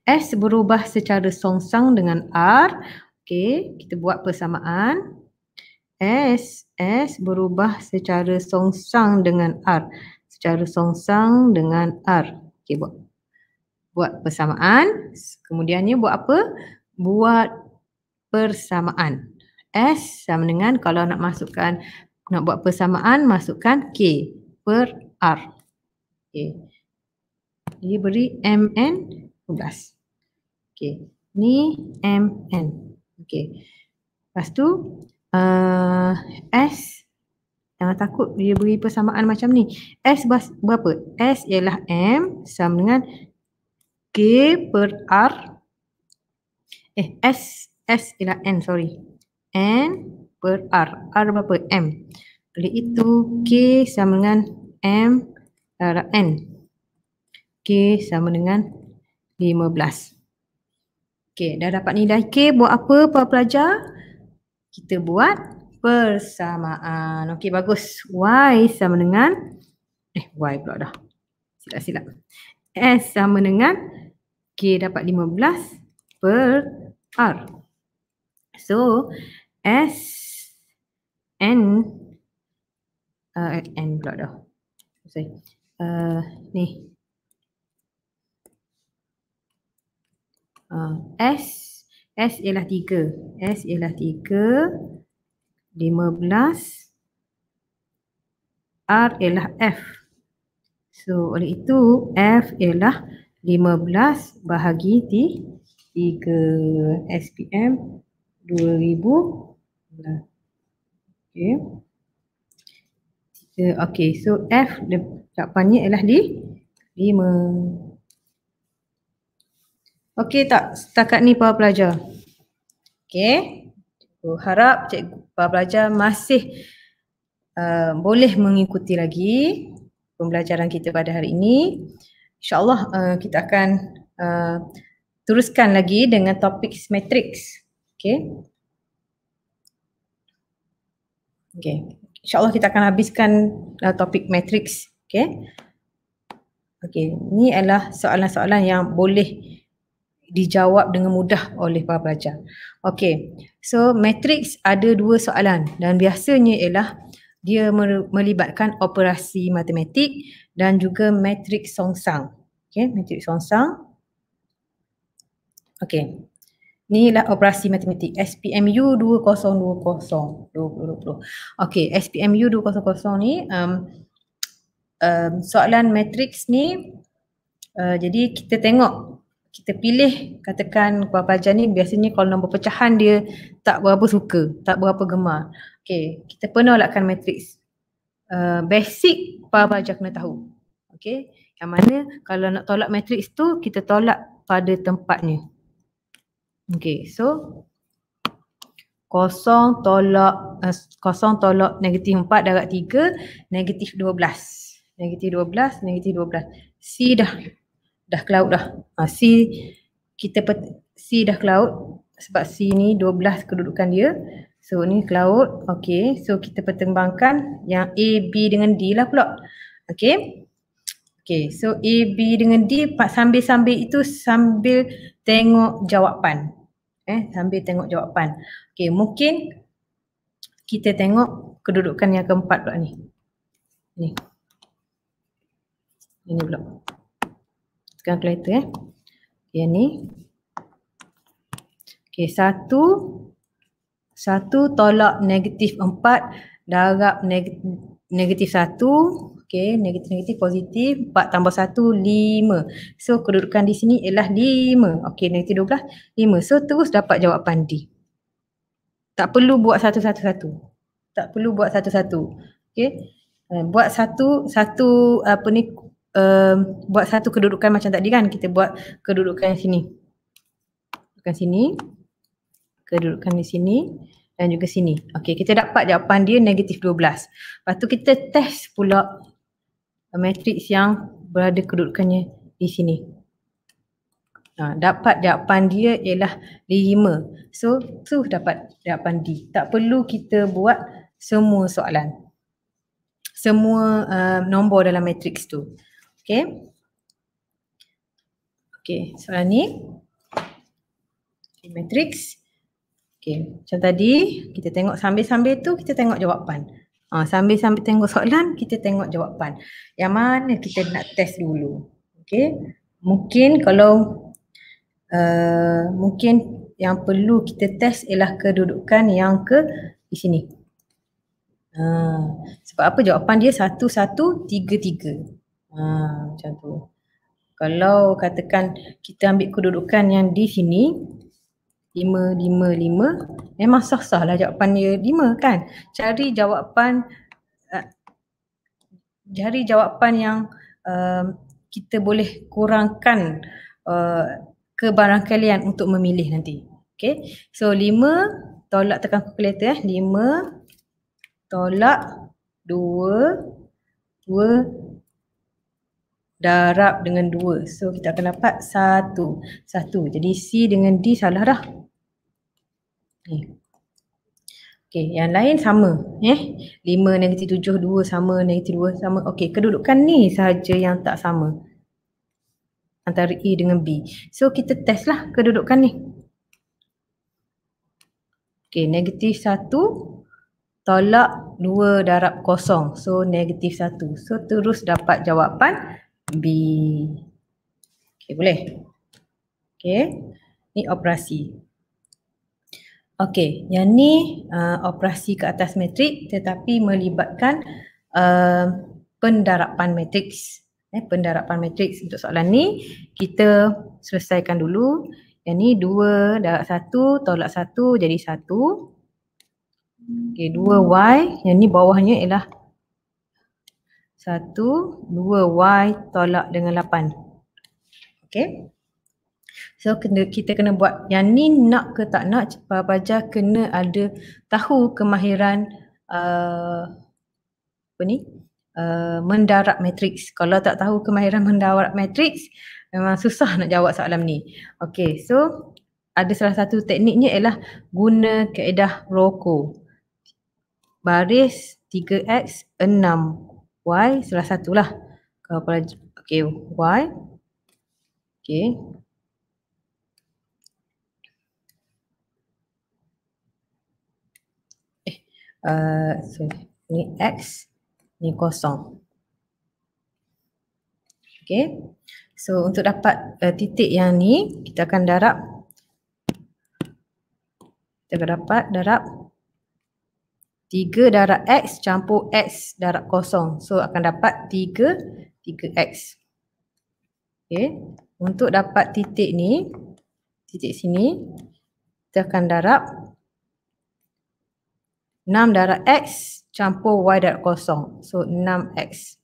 S berubah secara songsang dengan R. Okay. Kita buat persamaan. S, S berubah secara songsang dengan R. Secara songsang dengan R. Okey, buat. Buat persamaan. Kemudiannya buat apa? Buat persamaan. S sama dengan kalau nak masukkan, nak buat persamaan, masukkan K per R. Okey. Dia beri MN 11. Okey. Ni MN. Okey. Lepas tu uh, S Jangan takut dia beri persamaan macam ni S berapa? S ialah M sama dengan K per R Eh S S ialah N sorry N per R R berapa? M Oleh itu K sama dengan M darab eh, lah, N K sama dengan 15 Okay dah dapat nilai K buat apa pelajar? kita buat persamaan. Okey bagus. Y sama dengan eh Y pula dah. Silap silap. S sama dengan K dapat 15 per R. So S N uh, N pula dah. Sorry. Uh, ni. Uh, S S ialah 3. S ialah 3. 15. R ialah F. So oleh itu F ialah 15 bahagi di 3 SPM 2000. Okay. Okay, so F jawapannya ialah di 5. Okey tak setakat ni para pelajar? Okey. Cikgu harap cikgu para pelajar masih uh, boleh mengikuti lagi pembelajaran kita pada hari ini. InsyaAllah uh, kita akan uh, teruskan lagi dengan topik matrix. Okey. Okey. Insya Allah kita akan habiskan uh, topik matrix. Okey. Okey. Ini adalah soalan-soalan yang boleh dijawab dengan mudah oleh para pelajar. Okey. So matrix ada dua soalan dan biasanya ialah dia melibatkan operasi matematik dan juga matrix songsang. Okey, matrix songsang. Okey. Ni lah operasi matematik SPMU 2020 2020. Okey, SPMU 2020 ni um, um, soalan matrix ni uh, jadi kita tengok kita pilih katakan kuah bajan ni biasanya kalau nombor pecahan dia tak berapa suka, tak berapa gemar. Okey, kita penolakkan matriks. Uh, eh, basic kuah bajan kena tahu. Okey, yang mana kalau nak tolak matriks tu kita tolak pada tempatnya. Okey, so kosong tolak uh, kosong tolak negatif 4 darab 3 negatif 12. Negatif 12, negatif 12. C dah dah ke dah. Ha, C kita pet, C dah ke sebab C ni 12 kedudukan dia. So ni ke laut. Okay. So kita pertembangkan yang A, B dengan D lah pula. Okay. Okay. So A, B dengan D sambil-sambil itu sambil tengok jawapan. Eh, sambil tengok jawapan. Okay. Mungkin kita tengok kedudukan yang keempat pula ni. Ni. Ini pula calculator eh. ya, ni. okey satu. Satu tolak negatif empat darab negatif, negatif satu. okey negatif-negatif positif. Empat tambah satu, lima. So, kedudukan di sini ialah lima. okey negatif dua belas, lima. So, terus dapat jawapan D. Tak perlu buat satu-satu-satu. Tak perlu buat satu-satu. okey eh, Buat satu, satu apa ni, uh, buat satu kedudukan macam tadi kan kita buat kedudukan sini kedudukan sini kedudukan di sini dan juga sini. Okey, kita dapat jawapan dia negatif 12. Lepas tu kita test pula matriks yang berada kedudukannya di sini. Ha, dapat jawapan dia ialah 5. So, tu dapat jawapan D. Tak perlu kita buat semua soalan. Semua uh, nombor dalam matriks tu. Okay. Okay, sekarang ni. Okay, matrix. Okay, macam tadi kita tengok sambil-sambil tu kita tengok jawapan. Ha, sambil-sambil tengok soalan kita tengok jawapan. Yang mana kita nak test dulu. Okay, mungkin kalau uh, mungkin yang perlu kita test ialah kedudukan yang ke di sini. Ha, sebab apa jawapan dia satu satu tiga tiga. Ha, macam tu. Kalau katakan kita ambil kedudukan yang di sini, 5, 5, 5, memang sah-sah lah jawapan dia 5 kan. Cari jawapan, uh, cari jawapan yang uh, kita boleh kurangkan uh, eh, kebarangkalian untuk memilih nanti. Okay, so 5 tolak tekan kalkulator eh. 5 tolak 2, 2, darab dengan 2. So kita akan dapat 1. 1. Jadi C dengan D salah dah. Ni. Okey, yang lain sama, eh. 5 negatif 7 2 sama, negatif 2 sama. Okey, kedudukan ni sahaja yang tak sama. Antara A dengan B. So kita test lah kedudukan ni. Okey, negatif 1 tolak 2 darab kosong, So negatif 1. So terus dapat jawapan B. Okey, boleh? Okey. Ni operasi. Okey, yang ni uh, operasi ke atas matrik tetapi melibatkan uh, pendarapan matrik. Eh, pendarapan matrik untuk soalan ni kita selesaikan dulu. Yang ni 2 darab 1 tolak 1 jadi 1. Okey, 2y. Yang ni bawahnya ialah satu, dua Y tolak dengan lapan. Okay. So kena, kita kena buat yang ni nak ke tak nak Pak Bajar kena ada tahu kemahiran uh, apa ni? Uh, mendarat matriks. Kalau tak tahu kemahiran mendarat matriks, memang susah nak jawab soalan ni. Okay, so ada salah satu tekniknya ialah guna kaedah Roko. Baris 3X Y salah satulah. Kalau pelaj- okay, Y. Okay. Eh, uh, so, ni X ni kosong Okay So untuk dapat uh, titik yang ni Kita akan darab Kita akan dapat darab 3 darab X campur X darab kosong. So akan dapat 3, 3 X. Okay. Untuk dapat titik ni, titik sini, kita akan darab 6 darab X campur Y darab kosong. So 6 X.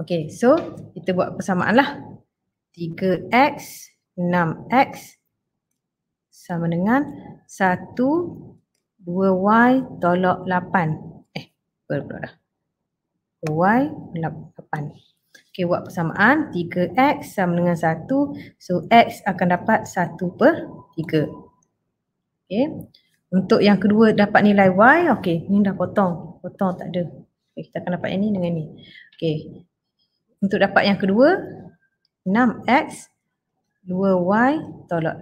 Okay, so kita buat persamaan lah. 3X, 6X, x sama dengan 1 2y tolak 8 eh berapa dah 2y 8 Okay, buat persamaan 3x sama dengan 1. So x akan dapat 1 per 3. Okay. Untuk yang kedua dapat nilai y. Okay, ni dah potong. Potong tak ada. Okay, kita akan dapat yang ni dengan ni. Okay. Untuk dapat yang kedua, 6x 2y tolak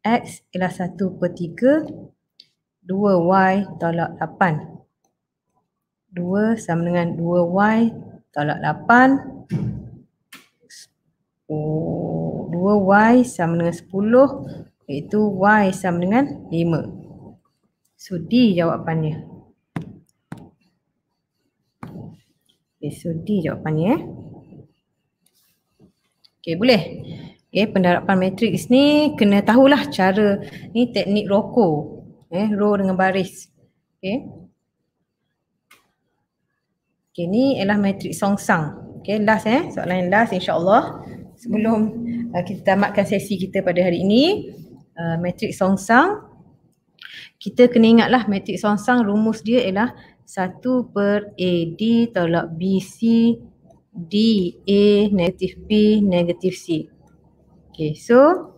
X ialah 1 per 3 2Y tolak 8 2 sama dengan 2Y tolak 8 2Y sama dengan 10 iaitu Y sama dengan 5 So D jawapannya Okay, so D jawapannya eh. Okay, boleh? Eh, pendarapan matriks ni kena tahulah cara ni teknik roko. Eh, row dengan baris. Okay. Okay, ni ialah matriks song-song. Okay, last eh. Soalan yang last insyaAllah. Sebelum uh, kita tamatkan sesi kita pada hari ini. Uh, matriks song-song. Kita kena ingatlah matriks song-song rumus dia ialah 1 per AD tolak BC D A e, negatif B negatif C. Okay, so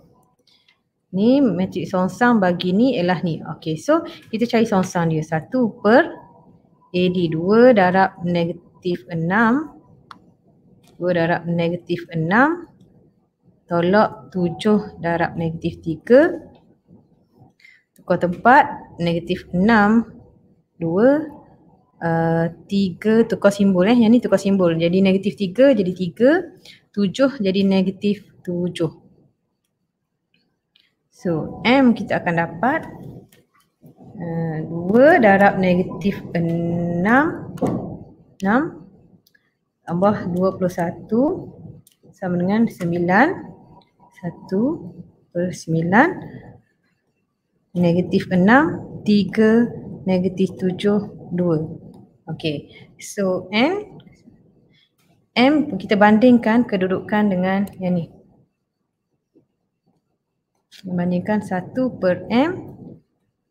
ni matrix songsang bagi ni ialah ni. Okay, so kita cari songsang dia. satu per AD 2 darab negatif enam, dua darab negatif enam, Tolak tujuh darab negatif tiga. Tukar tempat negatif enam dua Uh, eh, 3 tukar simbol eh. Yang ni tukar simbol. Jadi negatif tiga jadi tiga, tujuh jadi negatif tujuh. So M kita akan dapat uh, darab negatif enam enam tambah dua satu sama dengan sembilan satu per sembilan negatif enam tiga negatif tujuh dua Okay so N M kita bandingkan kedudukan dengan yang ni membandingkan 1 per M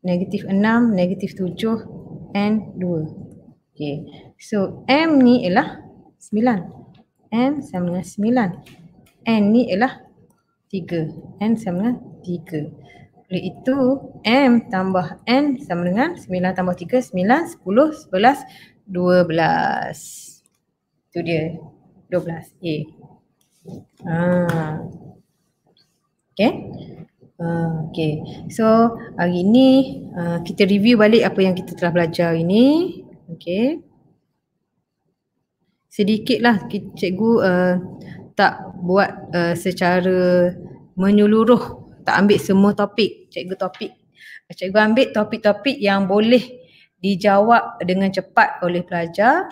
negatif 6, negatif 7 N 2 okay. So M ni ialah 9 M sama dengan 9 N ni ialah 3 N sama dengan 3 Oleh itu M tambah N sama dengan 9 tambah 3 9, 10, 11, 12 Itu dia 12 A ah. Okay Ah, okay. So hari ini uh, ah, kita review balik apa yang kita telah belajar ini. Okay. Sedikitlah cikgu uh, tak buat uh, secara menyeluruh. Tak ambil semua topik. Cikgu topik. Cikgu ambil topik-topik yang boleh dijawab dengan cepat oleh pelajar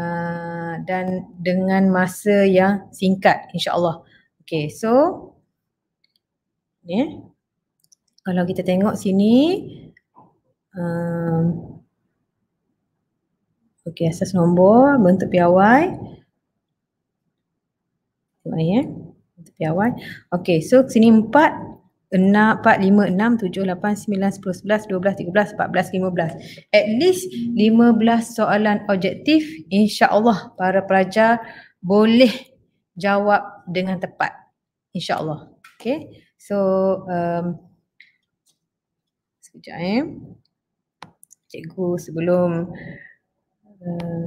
uh, dan dengan masa yang singkat insyaAllah. Okay, so Ya. Kalau kita tengok sini um, Okey, asas nombor bentuk piawai. Tengok ya. Bentuk piawai. Okey, so sini 4 6, 4, 5, 6, 7, 8, 9, 10, 11, 12, 13, 14, 15 At least 15 soalan objektif insya Allah para pelajar boleh jawab dengan tepat insya Allah. Okay So, um, sekejap eh. Cikgu sebelum uh,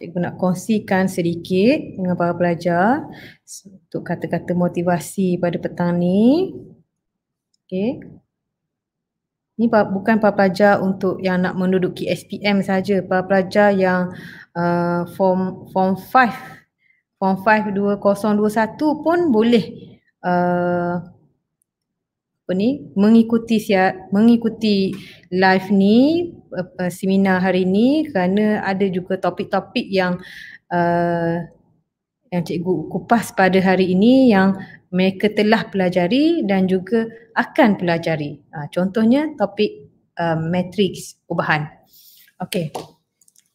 cikgu nak kongsikan sedikit dengan para pelajar untuk kata-kata motivasi pada petang ni. Okay. Ini bukan para pelajar untuk yang nak menduduki SPM saja, para pelajar yang uh, form form 5 form 5 2021 pun boleh Eh, apa ni mengikuti siap mengikuti live ni uh, uh, seminar hari ni kerana ada juga topik-topik yang uh, yang cikgu kupas pada hari ini yang mereka telah pelajari dan juga akan pelajari. Uh, contohnya topik uh, matrix ubahan. Okey.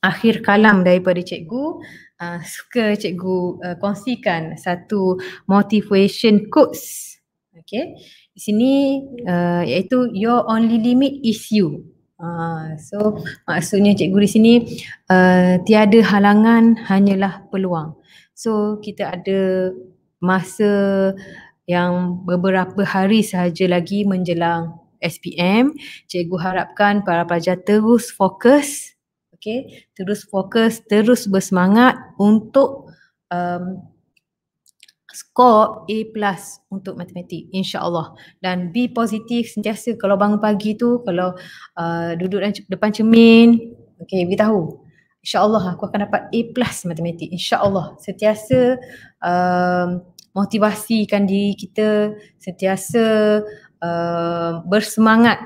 Akhir kalam daripada cikgu. Ah, suka cikgu uh, kongsikan satu motivation quotes. Okay. Di sini uh, iaitu your only limit is you. Uh, so maksudnya cikgu di sini uh, tiada halangan hanyalah peluang. So kita ada masa yang beberapa hari sahaja lagi menjelang SPM. Cikgu harapkan para pelajar terus fokus okay, terus fokus, terus bersemangat untuk um, score A plus untuk matematik insya Allah. dan be positif sentiasa kalau bangun pagi tu kalau uh, duduk depan cermin okay Insya Allah aku akan dapat A plus matematik insyaAllah sentiasa uh, motivasikan diri kita sentiasa uh, bersemangat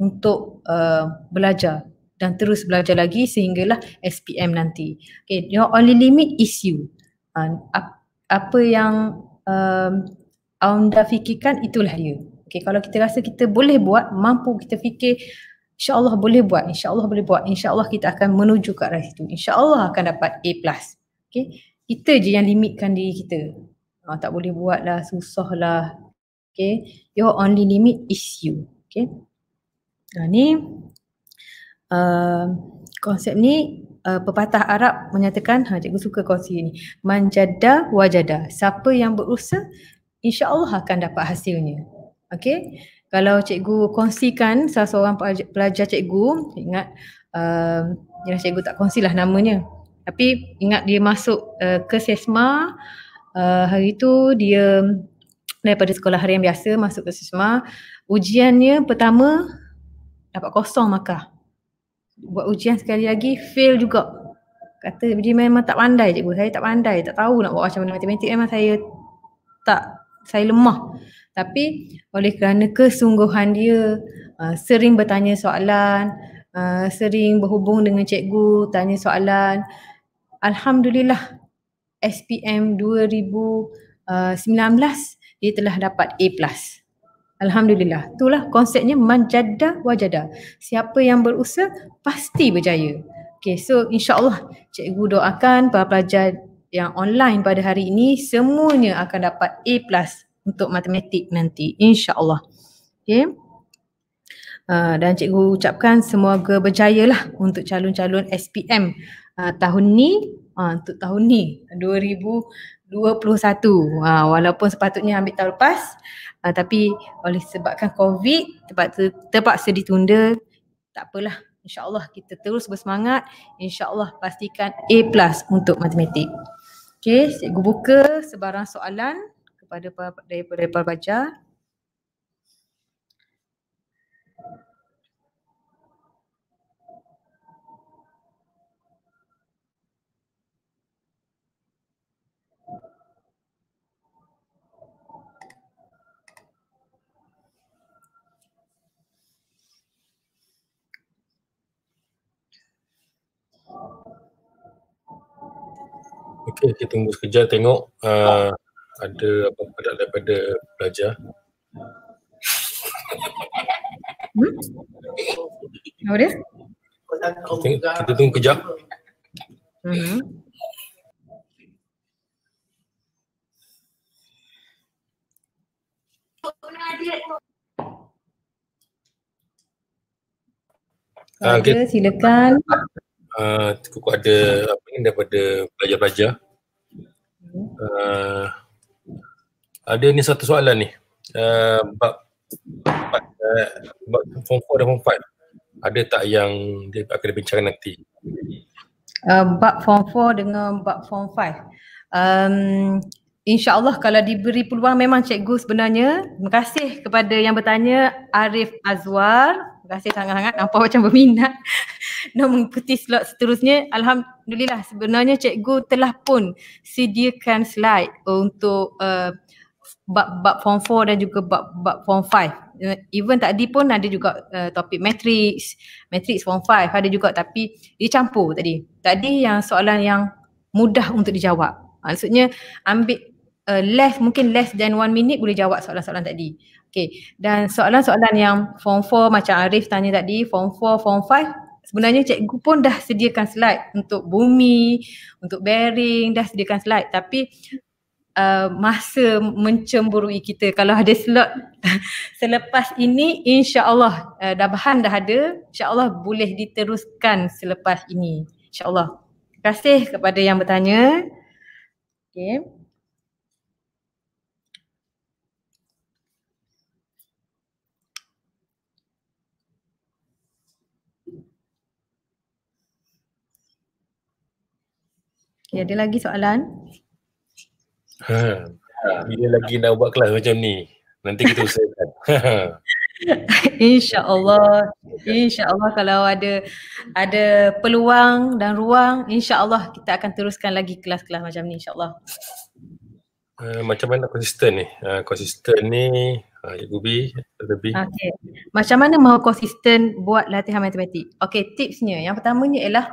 untuk uh, belajar dan terus belajar lagi sehinggalah SPM nanti. Okay, your only limit is you. Uh, apa yang um, anda fikirkan itulah you. Okay, kalau kita rasa kita boleh buat, mampu kita fikir InsyaAllah boleh buat, insyaAllah boleh buat, insyaAllah kita akan menuju ke arah situ. InsyaAllah akan dapat A+. Okay? Kita je yang limitkan diri kita. Oh, tak boleh buat lah, susah lah. Okay? Your only limit is you. Okay? Dan ni Ehm, konsep ni uh, pepatah Arab menyatakan ha cikgu suka konsep ni manjada wajada siapa yang berusaha insyaallah akan dapat hasilnya okey kalau cikgu kongsikan salah seorang pelajar cikgu ingat uh, cikgu tak kongsilah namanya tapi ingat dia masuk uh, ke SESMA uh, hari itu dia daripada sekolah harian biasa masuk ke SESMA ujiannya pertama dapat kosong markah buat ujian sekali lagi fail juga kata dia memang tak pandai cikgu saya tak pandai tak tahu nak buat macam mana matematik memang saya tak saya lemah tapi oleh kerana kesungguhan dia uh, sering bertanya soalan uh, sering berhubung dengan cikgu tanya soalan alhamdulillah SPM 2019 uh, dia telah dapat A+. Alhamdulillah. Itulah konsepnya manjada wajada. Siapa yang berusaha pasti berjaya. Okay, so insyaAllah cikgu doakan para pelajar yang online pada hari ini semuanya akan dapat A plus untuk matematik nanti. InsyaAllah. Okay. Uh, ah, dan cikgu ucapkan semoga berjaya lah untuk calon-calon SPM uh, ah, tahun ni, uh, untuk tahun ni 2021. Uh, walaupun sepatutnya ambil tahun lepas, uh, tapi oleh sebabkan covid terpaksa, terpaksa ditunda tak apalah insyaallah kita terus bersemangat insyaallah pastikan A+ plus untuk matematik okey cikgu buka sebarang soalan kepada daripada pelajar dari, Okey, kita tunggu sekejap tengok uh, ah. ada apa pada daripada pelajar. Hmm? Apa dia? Kita, kita tunggu kejap. Mm -hmm. Ah, okay. Silakan uh, ah, kuku ada apa ni daripada pelajar-pelajar. Uh, ada ni satu soalan ni. Uh, bab bab, form 4 dan form 5. Ada tak yang dia akan dibincangkan nanti? Uh, bab form 4 dengan bab form 5. Um, Allah kalau diberi peluang memang cikgu sebenarnya Terima kasih kepada yang bertanya Arif Azwar kasih sangat-sangat nampak macam berminat nak mengikuti slot seterusnya alhamdulillah sebenarnya cikgu telah pun sediakan slide untuk uh, eh, bab bab form 4 dan juga bab bab form 5 uh, eh, even tadi pun ada juga uh, topik matrix matrix form 5 ada juga tapi dicampur tadi tadi yang soalan yang mudah untuk dijawab maksudnya ambil Uh, less mungkin less than one minute boleh jawab soalan-soalan tadi Okay. Dan soalan-soalan yang form 4 macam Arif tanya tadi, form 4, form 5 sebenarnya cikgu pun dah sediakan slide untuk bumi, untuk bearing, dah sediakan slide tapi uh, masa mencemburui kita kalau ada slot selepas ini insyaAllah uh, dah bahan dah ada insya Allah boleh diteruskan selepas ini insya Allah. Terima kasih kepada yang bertanya. Okay. Okay, ya, ada lagi soalan? Ha, bila lagi nak buat kelas macam ni? Nanti kita usahakan. insya-Allah, insya-Allah kalau ada ada peluang dan ruang, insya-Allah kita akan teruskan lagi kelas-kelas macam ni insya-Allah. Uh, macam mana konsisten ni? Uh, konsisten ni ha, Cikgu uh, B, lebih. Okay. Macam mana mahu konsisten buat latihan matematik? Okay, tipsnya. Yang pertamanya ialah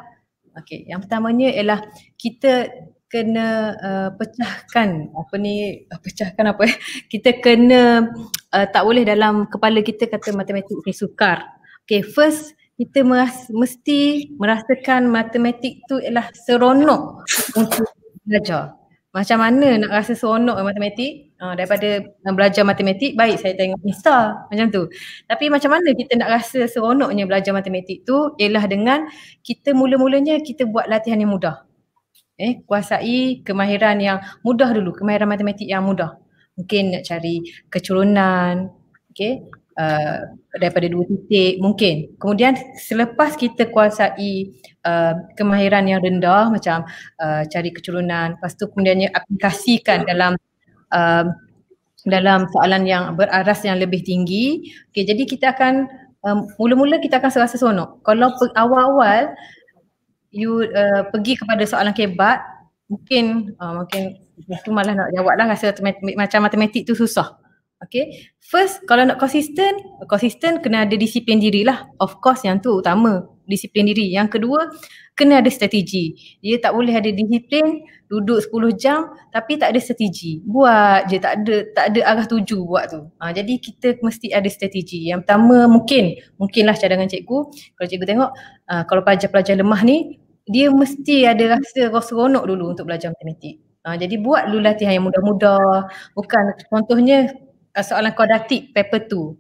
Okey, yang pertamanya ialah kita kena uh, pecahkan apa ni uh, pecahkan apa eh? kita kena uh, tak boleh dalam kepala kita kata matematik ni sukar. Okey, first kita meras- mesti merasakan matematik tu ialah seronok untuk belajar. Macam mana nak rasa seronok matematik? Ha, uh, daripada belajar matematik baik saya tengok Insta macam tu tapi macam mana kita nak rasa seronoknya belajar matematik tu ialah dengan kita mula-mulanya kita buat latihan yang mudah eh kuasai kemahiran yang mudah dulu kemahiran matematik yang mudah mungkin nak cari kecurunan okay uh, daripada dua titik mungkin kemudian selepas kita kuasai uh, kemahiran yang rendah macam uh, cari kecurunan lepas tu kemudiannya aplikasikan dalam uh, dalam soalan yang beraras yang lebih tinggi. Okay, jadi kita akan um, mula-mula kita akan serasa seronok. Kalau awal-awal you uh, pergi kepada soalan kebat, mungkin uh, mungkin itu malah nak jawab lah rasa matematik, macam matematik tu susah. Okay, first kalau nak konsisten, konsisten kena ada disiplin diri lah. Of course yang tu utama disiplin diri. Yang kedua, kena ada strategi. Dia tak boleh ada disiplin duduk 10 jam tapi tak ada strategi. Buat je tak ada tak ada arah tuju buat tu. Ha, jadi kita mesti ada strategi. Yang pertama mungkin mungkinlah cadangan cikgu kalau cikgu tengok ha, kalau pelajar-pelajar lemah ni dia mesti ada rasa rasa seronok dulu untuk belajar matematik. Ha, jadi buat dulu latihan yang mudah-mudah. Bukan contohnya soalan kodatik paper tu.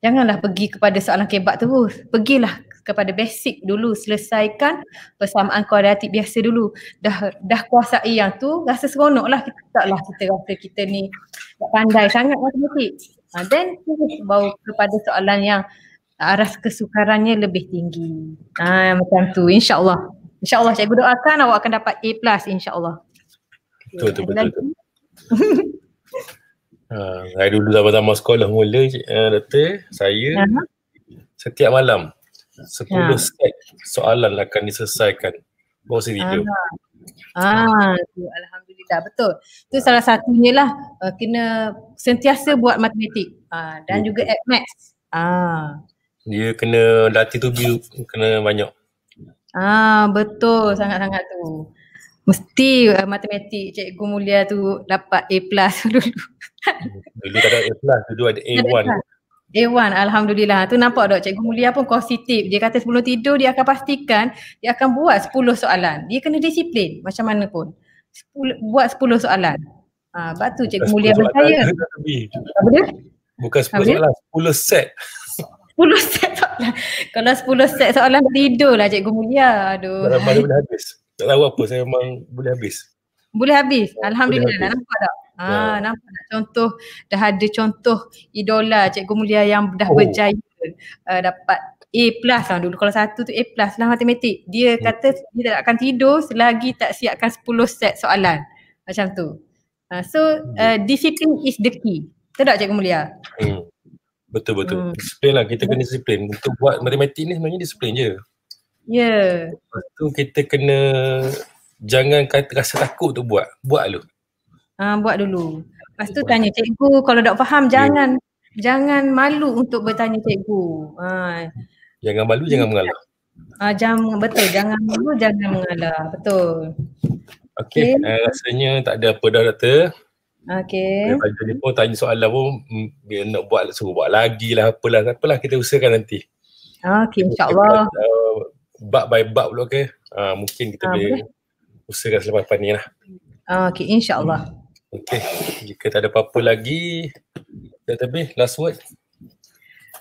Janganlah pergi kepada soalan kebat terus. Pergilah kepada basic dulu selesaikan persamaan kuadratik biasa dulu dah dah kuasai yang tu rasa seronok lah kita tak lah kita rasa kita ni tak pandai sangat matematik ha, then bawa kepada soalan yang aras kesukarannya lebih tinggi ha, macam tu insyaAllah insyaAllah cikgu doakan awak akan dapat A plus insyaAllah betul betul betul, Uh, saya dulu zaman-zaman sekolah mula uh, doktor, saya uh-huh. setiap malam sepuluh ha. set soalan lah akan diselesaikan bawah sini ha. Ah. ah, tu, Alhamdulillah betul. Itu salah satunya lah uh, kena sentiasa buat matematik uh, dan ya. juga at max. Ah. Dia kena latih tu kena banyak. Ah betul sangat-sangat tu. Mesti uh, matematik cikgu mulia tu dapat A plus dulu. Dulu tak ada A plus, dulu ada A1. Dewan Alhamdulillah tu nampak dok Cikgu Mulia pun positif dia kata sebelum tidur dia akan pastikan dia akan buat sepuluh soalan dia kena disiplin macam mana pun buat sepuluh soalan ha, sebab tu Cikgu Mulia percaya apa dia? bukan sepuluh soalan 10 set Sepuluh set soalan kalau sepuluh set soalan tidur lah Cikgu Mulia aduh Dalam mana habis tak tahu apa saya memang boleh habis boleh habis Alhamdulillah boleh habis. nampak tak Ah, ha, nampak contoh dah ada contoh idola Cikgu Mulia yang dah oh. berjaya uh, dapat A plus lah dulu. Kalau satu tu A plus lah matematik. Dia hmm. kata dia tak akan tidur selagi tak siapkan 10 set soalan. Macam tu. Ah, hmm. Uh, so uh, discipline is the key. Betul tak Cikgu Mulia? Hmm. Betul-betul. Hmm. Disiplin lah. Kita kena disiplin. Untuk buat matematik ni sebenarnya disiplin je. Ya. Yeah. Lepas tu kita kena jangan kata, rasa takut tu buat. Buat lu. Lah uh, buat dulu. Lepas tu tanya cikgu kalau tak faham yeah. jangan jangan malu untuk bertanya cikgu. Uh. Jangan malu jangan mengalah. Uh, jam betul jangan malu jangan mengalah. Betul. Okey, okay. uh, eh, rasanya tak ada apa dah doktor. Okey. Kalau pun tanya soalan pun hmm, dia nak buat suruh buat lagi lah apalah apalah kita usahakan nanti. Okey insyaAllah. Uh, bab by bab pula okey. Uh, mungkin kita ha, boleh usahakan selepas ni lah. Okey insyaAllah. Hmm. Okay, jika tak ada apa-apa lagi, Dr. B, last word.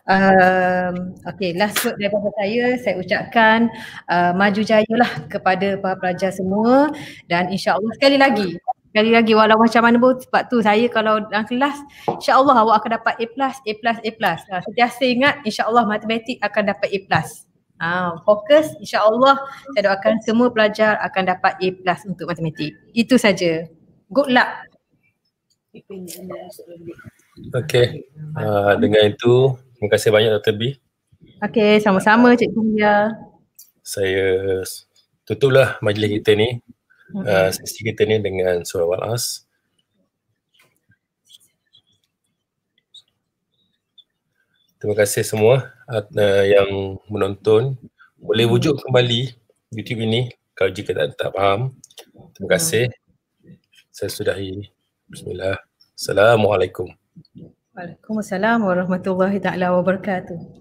Um, okay, last word daripada saya, saya ucapkan uh, maju jayalah kepada para pelajar semua dan insya Allah sekali lagi, sekali lagi walau macam mana pun sebab tu saya kalau dalam kelas insya Allah awak akan dapat A+, A+, A+. Uh, sentiasa ingat Allah matematik akan dapat A+. Uh, fokus insya Allah saya doakan semua pelajar akan dapat A+, untuk matematik. Itu saja. Good luck. Okey. Uh, dengan itu, terima kasih banyak Dr. B. Okey, sama-sama cik Mia. Saya tutulah majlis kita ni. Okay. Hmm. Uh, sesi kita ni dengan surah Al-As. Terima kasih semua uh, yang menonton. Boleh wujud kembali YouTube ini kalau jika tak, tak faham. Terima kasih. Hmm. Saya sudahi. ini. Bismillah. Assalamualaikum. Waalaikumsalam warahmatullahi taala wabarakatuh.